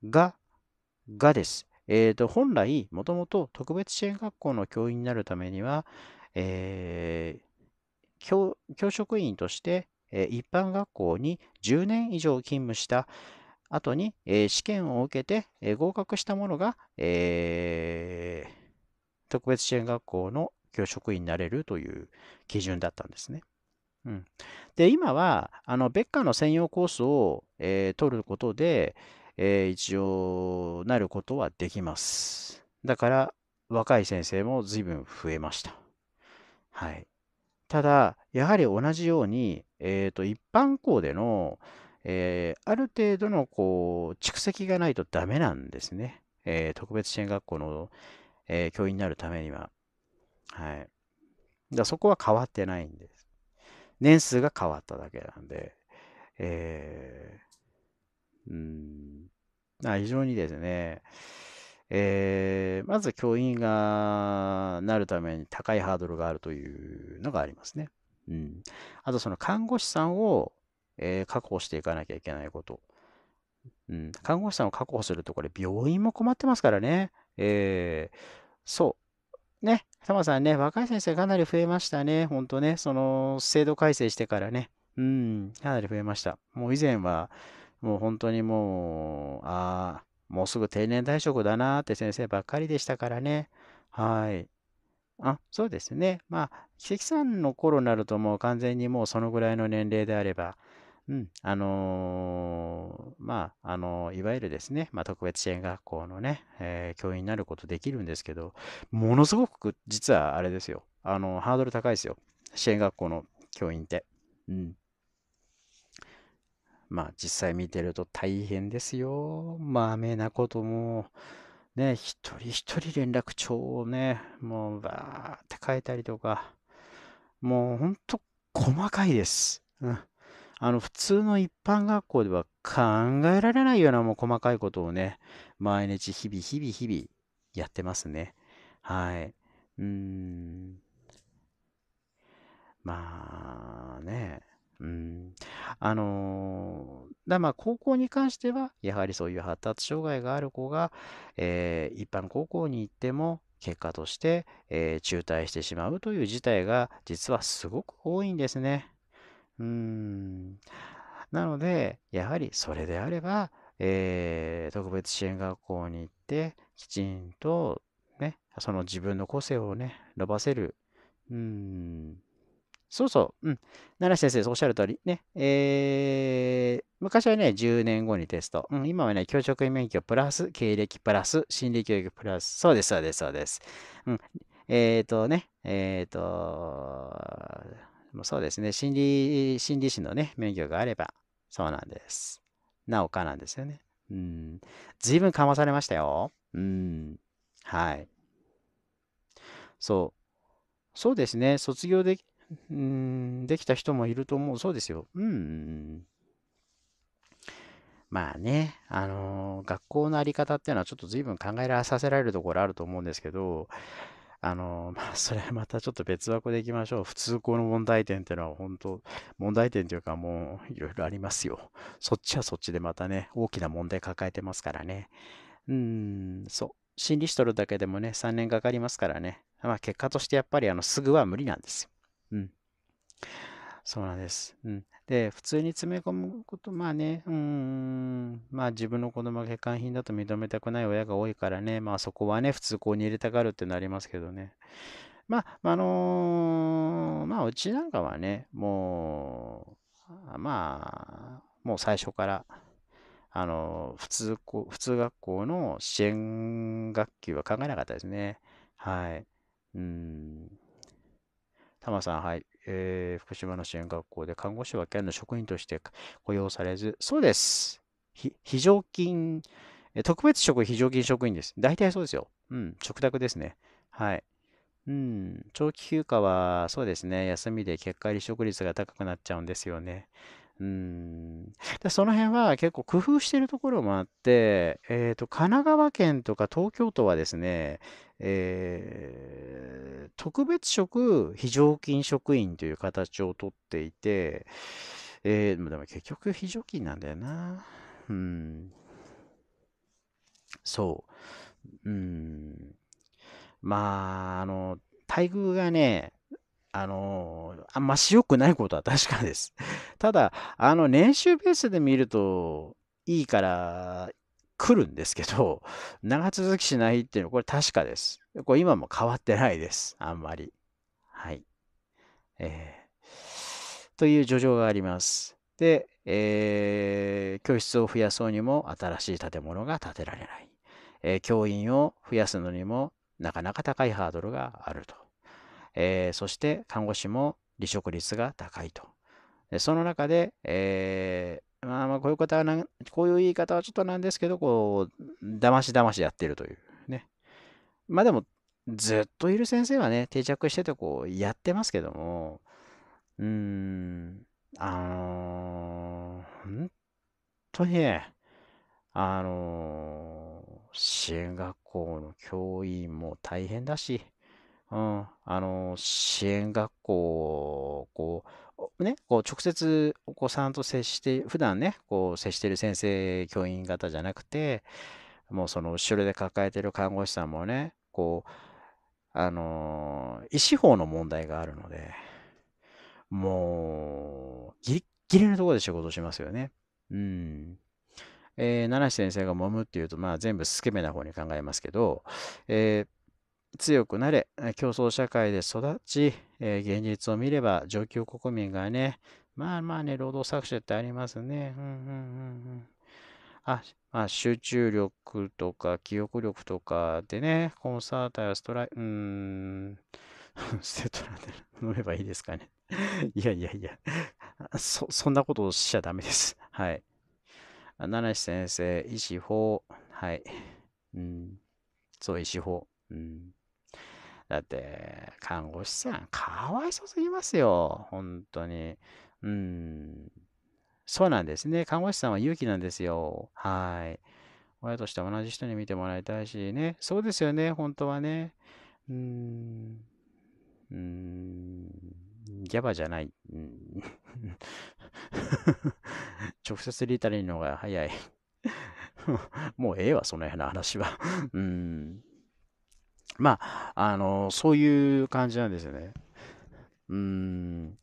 が、がです。えーと、本来、もともと特別支援学校の教員になるためには、えー、教教職員として、え一般学校に10年以上勤務した、後に、えー、試験を受けて、えー、合格したものが、えー、特別支援学校の教職員になれるという基準だったんですね。うん、で今はあの別館の専用コースを、えー、取ることで、えー、一応なることはできます。だから若い先生も随分増えました。はい、ただやはり同じように、えーと一般校での、えー、ある程度のこう蓄積がないとダメなんですね。えー、特別支援学校の、えー、教員になるためには。はい。だそこは変わってないんです。年数が変わっただけなんで、えー、うん、あ非常にですね、えー、まず教員がなるために高いハードルがあるというのがありますね。うん、あとその看護師さんをえー、確保していかなきゃいけないこと。うん、看護師さんを確保すると、これ、病院も困ってますからね。えー、そう。ね、タマさんね、若い先生かなり増えましたね。ほんとね、その、制度改正してからね。うん、かなり増えました。もう以前は、もう本当にもう、ああ、もうすぐ定年退職だなって先生ばっかりでしたからね。はい。あ、そうですね。まあ、関さんの頃になるともう完全にもうそのぐらいの年齢であれば、うん、あのー、まあ、あのー、いわゆるですね、まあ、特別支援学校のね、えー、教員になることできるんですけど、ものすごく実はあれですよ、あのハードル高いですよ、支援学校の教員って。うん。まあ、実際見てると大変ですよ。まめなことも、ね、一人一人連絡帳をね、もうばーって書いたりとか、もうほんと細かいです。うん。あの普通の一般学校では考えられないようなもう細かいことをね、毎日日々日々日々やってますね。はい。うん。まあね。うん。あのーだまあ高校に関しては、やはりそういう発達障害がある子が、えー一般高校に行っても、結果として、えー中退してしまうという事態が実はすごく多いんですね。うーん。なので、やはりそれであれば、えー、特別支援学校に行って、きちんと、ね、その自分の個性をね、伸ばせる。うん。そうそう。うん。奈良先生、おっしゃる通り。ね。えー、昔はね、10年後にテスト。うん、今はね、教職員免許プラス、経歴プラス、心理教育プラス。そうです、そうです、そうです。うん。えっ、ー、とね、えっ、ー、とそうですね。心理、心理師のね、免許があれば、そうなんです。なおかなんですよね。うん。随分かまされましたよ。うん。はい。そう。そうですね。卒業でき、うん、できた人もいると思う。そうですよ。うん。まあね、あのー、学校のあり方っていうのはちょっと随分考えらさせられるところあると思うんですけど、あの、まあ、それはまたちょっと別枠でいきましょう。普通この問題点っていうのは本当、問題点というかもういろいろありますよ。そっちはそっちでまたね、大きな問題抱えてますからね。うん、そう。心理しとるだけでもね、3年かかりますからね。まあ結果としてやっぱりあのすぐは無理なんですよ。うん。そうなんです。うん。で、普通に詰め込むこと、まあね、うーん、まあ自分の子供が欠陥品だと認めたくない親が多いからね、まあそこはね、普通こうに入れたがるってなりますけどね。まあ、あのー、まあうちなんかはね、もう、まあ、もう最初から、あの普通こ、普通学校の支援学級は考えなかったですね。はい。うん。タマさん、はい。えー、福島の支援学校で看護師は県の職員として雇用されず、そうです。非常勤、特別職非常勤職員です。大体そうですよ。うん、食卓ですね。はい。うん、長期休暇は、そうですね、休みで結果離職率が高くなっちゃうんですよね。うんでその辺は結構工夫してるところもあって、えーと、神奈川県とか東京都はですね、えー特別職非常勤職員という形をとっていて、えーでも結局非常勤なんだよな。うん。そう。うん。まあ、あの、待遇がね、あのあんまし良くないことは確かです。ただ、あの、年収ベースで見ると、いいから、来るんですけど、長続きしないっていうのは、これ確かです。これ今も変わってないです。あんまり。はい。えー、という叙情があります。で、えー、教室を増やそうにも新しい建物が建てられない。えー、教員を増やすのにもなかなか高いハードルがあると。えー、そして看護師も離職率が高いと。その中で、えー、まあ、まあこういう方はなこういう言い方はちょっとなんですけど、こう、だましだましやってるというね。まあでも、ずっといる先生はね、定着しててこう、やってますけども、うーん、あのー、本当にね、あのー、進学校の教員も大変だし、うん、あの、支援学校、こう、ね、こう直接お子さんと接して、普段ね、こう接してる先生、教員方じゃなくて、もうその後ろで抱えてる看護師さんもね、こう、あの、医師法の問題があるので、もう、ギリギリのところで仕事しますよね。うん。えー、七瀬先生が揉むっていうと、まあ全部スケベな方に考えますけど、えー強くなれ、競争社会で育ち、えー、現実を見れば上級国民がね、まあまあね、労働搾取ってありますね。うんうんうんうん。あ、まあ、集中力とか記憶力とかでね、コンサートやストライ、うーん、ステトラで飲めばいいですかね。いやいやいや、そ、そんなことをしちゃダメです。はい。七七先生、医師法。はい。うん。そう、医師法。うん。だって、看護師さん、かわいそすぎますよ。本当に。うん。そうなんですね。看護師さんは勇気なんですよ。はい。親として同じ人に見てもらいたいしね。そうですよね、本当はね。うーん。うーん。ギャバじゃない。うん、直接リタリンの方が早い。もうええわ、その辺の話は。うん。まあ、あの、そういう感じなんですよね。うーん。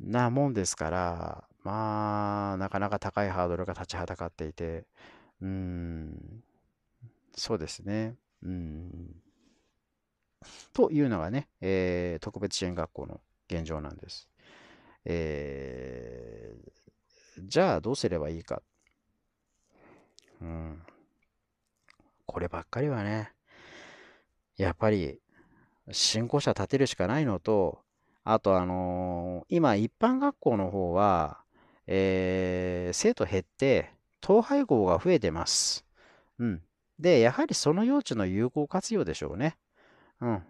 なもんですから、まあ、なかなか高いハードルが立ちはだかっていて、うーん。そうですね。うん。というのがね、えー、特別支援学校の現状なんです。えー、じゃあどうすればいいか。うん。こればっかりはね、やっぱり信仰者立てるしかないのと、あと、あのー今、一般学校の方は、えー生徒減って、統廃合が増えてます。うん。で、やはりその用地の有効活用でしょうね。うん。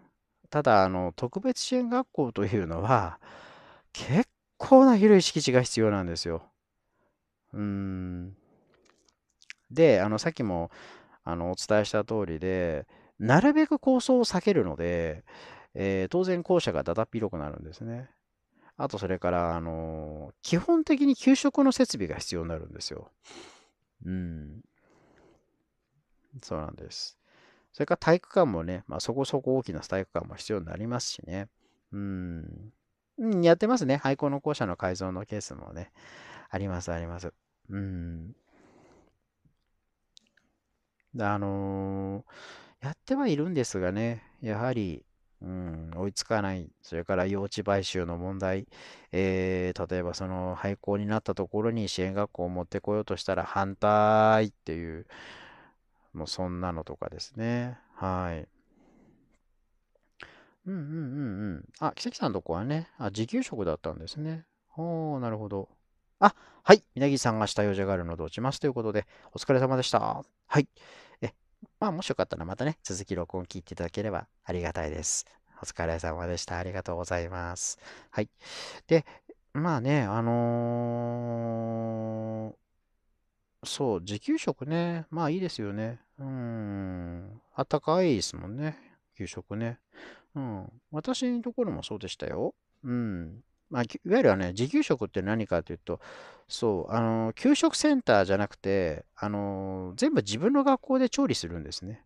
ただ、あの、特別支援学校というのは、結構な広い敷地が必要なんですよ。うーん。で、あの、さっきも、あの、お伝えした通りで、なるべく構想を避けるので、えー、当然校舎がだだっ広くなるんですね。あとそれから、あのー、基本的に給食の設備が必要になるんですよ。うん。そうなんです。それから体育館もね、まあ、そこそこ大きな体育館も必要になりますしね。うん。やってますね。廃校の校舎の改造のケースもね。あります、あります。うん。あのーやってはいるんですがね、やはり、うん、追いつかない。それから用地買収の問題。えー、例えばその廃校になったところに支援学校を持ってこようとしたら反対っていう、もうそんなのとかですね。はい。うんうんうんうん。あ、奇跡さんのとこはね、あ、自給食だったんですね。ほう、なるほど。あ、はい。稲城さんが下用事があるので落ちますということで、お疲れ様でした。はい。まあ、もしよかったらまたね、続き録音聞いていただければありがたいです。お疲れ様でした。ありがとうございます。はい。で、まあね、あのー、そう、自給食ね、まあいいですよね。うん。あったかいですもんね、給食ね。うん。私のところもそうでしたよ。うん。まあ、いわゆるあの、ね、自給食って何かというと、そう、あの、給食センターじゃなくて、あの、全部自分の学校で調理するんですね。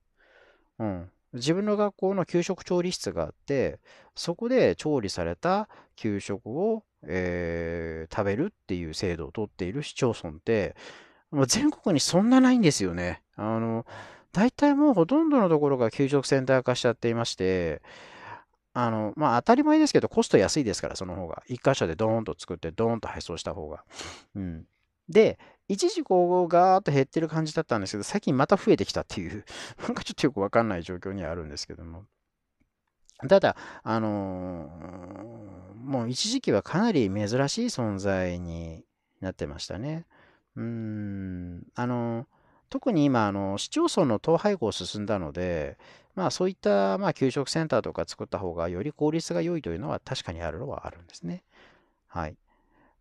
うん。自分の学校の給食調理室があって、そこで調理された給食を、えー、食べるっていう制度をとっている市町村って、もう全国にそんなないんですよね。あの、大体もうほとんどのところが給食センター化しちゃっていまして、あの、まあ、当たり前ですけど、コスト安いですから、その方が。一箇所でドーンと作って、ドーンと配送した方が。うん。で、一時こう、ガーッと減ってる感じだったんですけど、最近また増えてきたっていう、なんかちょっとよくわかんない状況にはあるんですけども。ただ、あのー、もう一時期はかなり珍しい存在になってましたね。うん、あのー、特に今、あの、市町村の統廃合進んだので、まあ、そういった、まあ、給食センターとか作った方がより効率が良いというのは確かにあるのはあるんですね。はい。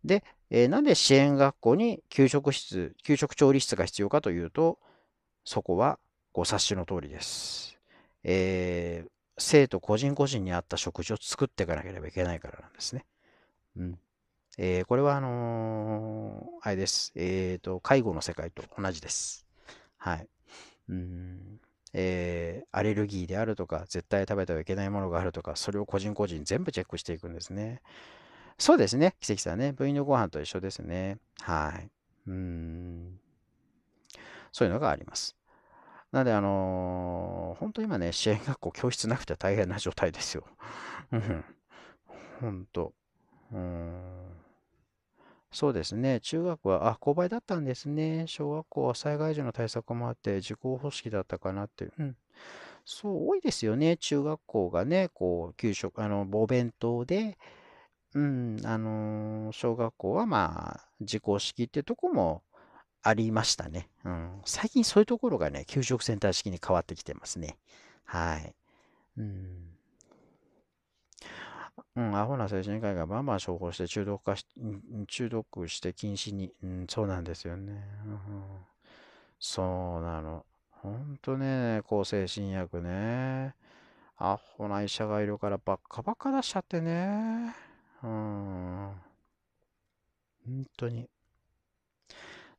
で、えー、なんで支援学校に給食室、給食調理室が必要かというと、そこはご察しの通りです。えー、生徒個人個人に合った食事を作っていかなければいけないからなんですね。うん。えー、これはあのあれです。えっ、と、介護の世界と同じです。はい。うんえー、アレルギーであるとか、絶対食べてはいけないものがあるとか、それを個人個人全部チェックしていくんですね。そうですね、奇跡さんね。部員のご飯と一緒ですね。はい。うん。そういうのがあります。なので、あのー、本当今ね、支援学校、教室なくて大変な状態ですよ。うん。本当。うん。そうですね。中学は、あ、購買だったんですね。小学校は災害時の対策もあって、自講方式だったかなっていう。うん。そう、多いですよね。中学校がね、こう、給食、あの、お弁当で、うん、あのー小学校はまあ、自講式ってとこもありましたね。うん。最近そういうところがね、給食センター式に変わってきてますね。はい。うん。うん、アホな精神科医がバンバン処方して中毒化し、中毒して禁止に、うん、そうなんですよね。うん、そうなの。ほんとね、抗精神薬ね。アホな医者がいるからバッカバカ出しちゃってね。うん。本当に。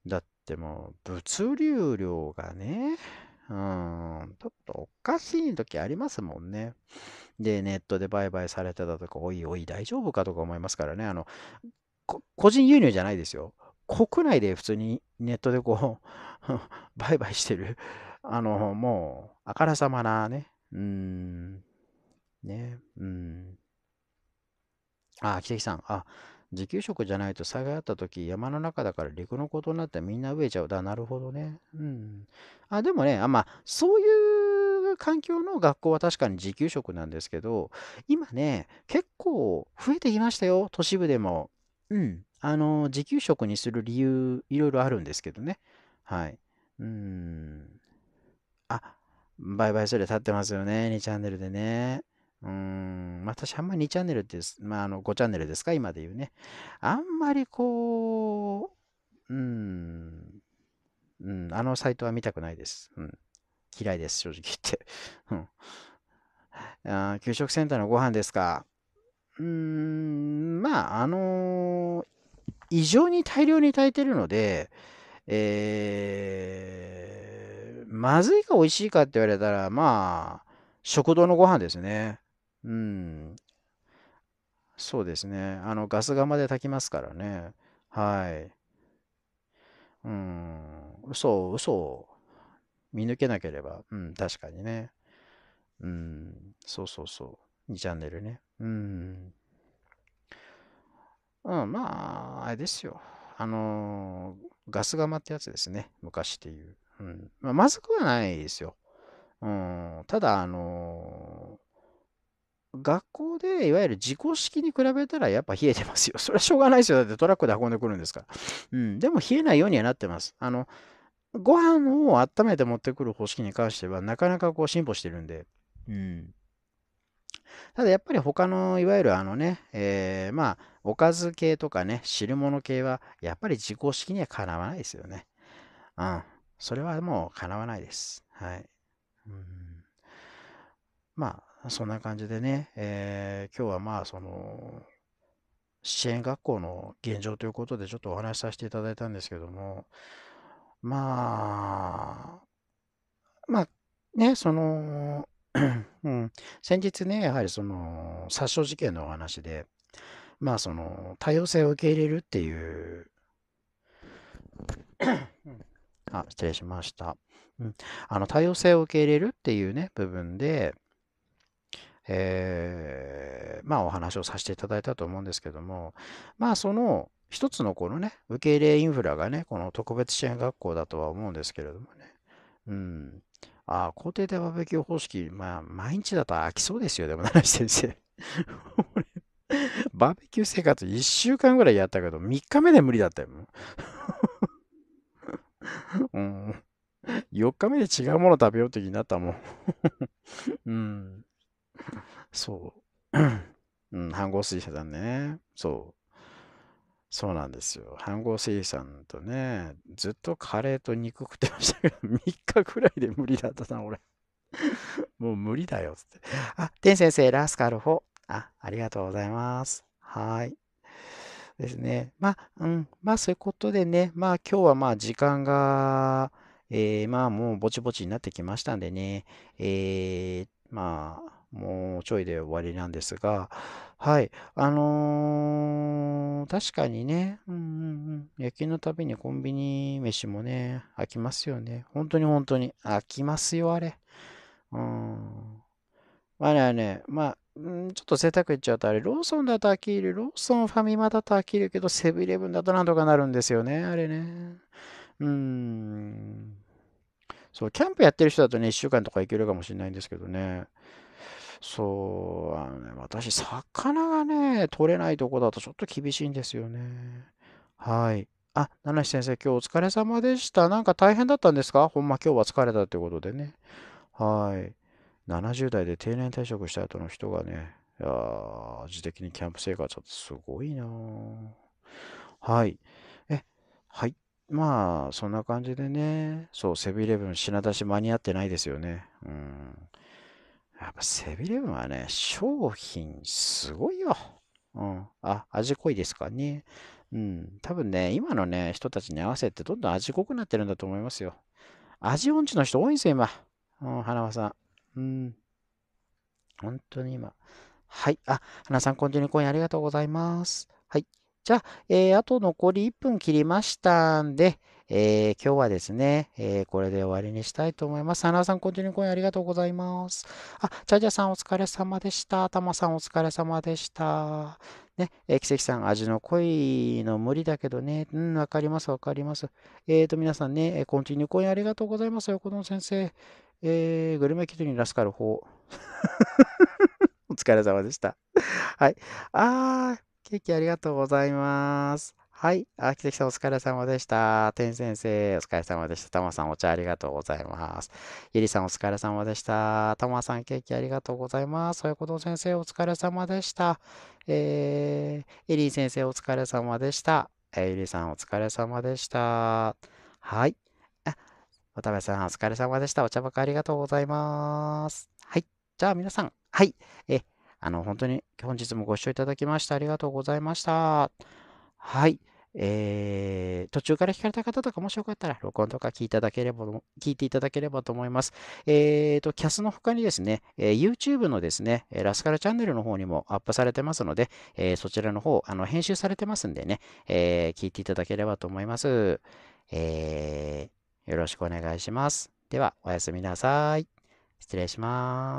だってもう、物流量がね、うん、ちょっとおかしい時ありますもんね。で、ネットで売買されてたとか、おいおい、大丈夫かとか思いますからね。あの、個人輸入じゃないですよ。国内で普通にネットでこう、売買してる、あの、もう、あからさまなね、うーん、ね、うん。あ、奇跡さん、あ、自給食じゃないと災害あった時、山の中だから陸のことになってみんな飢えちゃう。だ、なるほどね。うん。あ、でもね、あまあ、そういう環境の学校は確かに自給食なんですけど、今ね、結構増えてきましたよ。都市部でも。うん。あの、自給食にする理由、いろいろあるんですけどね。はい。うん。あ、バイバイそれ立ってますよね。2チャンネルでね。うーん、私あんま2チャンネルです、まあ、あの5チャンネルですか、今で言うね。あんまりこう、うん、うん、あのサイトは見たくないです。うん、嫌いです、正直言って。うん、あ給食センターのご飯ですか。うーん、まあ、あのー、異常に大量に炊いてるので、えー、まずいか美味しいかって言われたら、まあ、食堂のご飯ですね。うん。そうですね。あの、ガス釜で炊きますからね。はい。うん。嘘を、嘘を見抜けなければ、うん、確かにね。うん。そうそうそう。2チャンネルね。うん。うん、まあ、あれですよ。あのー、ガス釜ってやつですね。昔っていう。うん。まあ、まずくはないですよ。うん。ただ、あのー学校でいわゆる自己式に比べたらやっぱ冷えてますよ。それはしょうがないですよ。だってトラックで運んでくるんですから。うん。でも冷えないようにはなってます。あの、ご飯を温めて持ってくる方式に関してはなかなかこう進歩してるんで。うん。ただやっぱり他のいわゆるあのね、えー、まあおかず系とかね、汁物系はやっぱり自己式にはかなわないですよね。うん。それはもうかなわないです。はい。うん、まあそんな感じでね、えー、今日はまあその、支援学校の現状ということでちょっとお話しさせていただいたんですけども、まあ、まあね、その、うん、先日ね、やはりその殺傷事件のお話で、まあその多様性を受け入れるっていうあ、失礼しました。うん、あの多様性を受け入れるっていうね、部分で、えー、まあお話をさせていただいたと思うんですけども、まあその一つのこのね、受け入れインフラがね、この特別支援学校だとは思うんですけれどもね、うん。ああ、校庭でバーベキュー方式、まあ毎日だと飽きそうですよ、でも、七先生。バーベキュー生活1週間ぐらいやったけど、3日目で無理だったよ。うん、4日目で違うもの食べようって気になったもん。うん そう。うん、半合水車だね。そう。そうなんですよ。半合水さんとね、ずっとカレーと肉食ってましたけど、3 日くらいで無理だったな、俺。もう無理だよ、つって。あ、天先生、ラスカル4。あ、ありがとうございます。はい。ですね。まあ、うん。まあ、そういうことでね、まあ、今日はまあ、時間が、えー、まあ、もうぼちぼちになってきましたんでね、えー、まあ、もうちょいで終わりなんですが、はい。あのー、確かにね、うんうんうん。夜勤のたびにコンビニ飯もね、飽きますよね。本当に本当に。飽きますよ、あれ。うん。まあね、あね、まあ、んちょっと贅沢言っちゃうとあれ、ローソンだと飽きる、ローソンファミマだと飽きるけど、セブンイレブンだとなんとかなるんですよね、あれね。うーん。そう、キャンプやってる人だとね、1週間とか行けるかもしれないんですけどね。そう、あのね、私、魚がね、取れないとこだとちょっと厳しいんですよね。はい。あ、七七先生、今日お疲れ様でした。なんか大変だったんですかほんま今日は疲れたってことでね。はい。70代で定年退職した後の人がね、いや自的にキャンプ生活ってすごいなはい。え、はい。まあ、そんな感じでね、そう、セブンイレブン品出し間に合ってないですよね。うん。やっぱセブレブンはね、商品すごいよ。うん。あ、味濃いですかね。うん。多分ね、今のね、人たちに合わせてどんどん味濃くなってるんだと思いますよ。味音痴の人多いんですよ、今。うん、花輪さん。うん。本当に今。はい。あ、花さん、コンティニューコインありがとうございます。はい。じゃあ、えー、あと残り1分切りましたんで、えー、今日はですね、えー、これで終わりにしたいと思います。花さん、コンティニューコインありがとうございます。あ、チャジャさんお疲れ様でした。たまさんお疲れ様でした。ね、えー、奇跡さん、味の濃いの無理だけどね。うん、わかります、わかります。えっ、ー、と、皆さんね、コンティニューコインありがとうございます。横野先生。えー、グルメキトにラスカル法。お疲れ様でした。はい。あー、ケーキありがとうございます。はい。あ、月さんお疲れ様でした。てん先生お疲れ様でした。たまさんお茶ありがとうございます。ゆりさんお疲れ様でした。たまさんケーキありがとうございます。そういうこと先生お疲れ様でした。えー、エリー先生お疲れ様でした。えー、ゆりさんお疲れ様でした。はい。あ、渡辺さんお疲れ様でした。お茶ばかありがとうございます。はい。じゃあ皆さん、はい。え、あの、本当に本日もご視聴いただきましてありがとうございました。はい。えー、途中から聞かれた方とかもしよかったら録音とか聞いただければ、聞いていただければと思います。えっ、ー、と、キャスの他にですね、え YouTube のですね、ラスカルチャンネルの方にもアップされてますので、えそちらの方、あの、編集されてますんでね、え聞いていただければと思います。えよろしくお願いします。では、おやすみなさい。失礼します。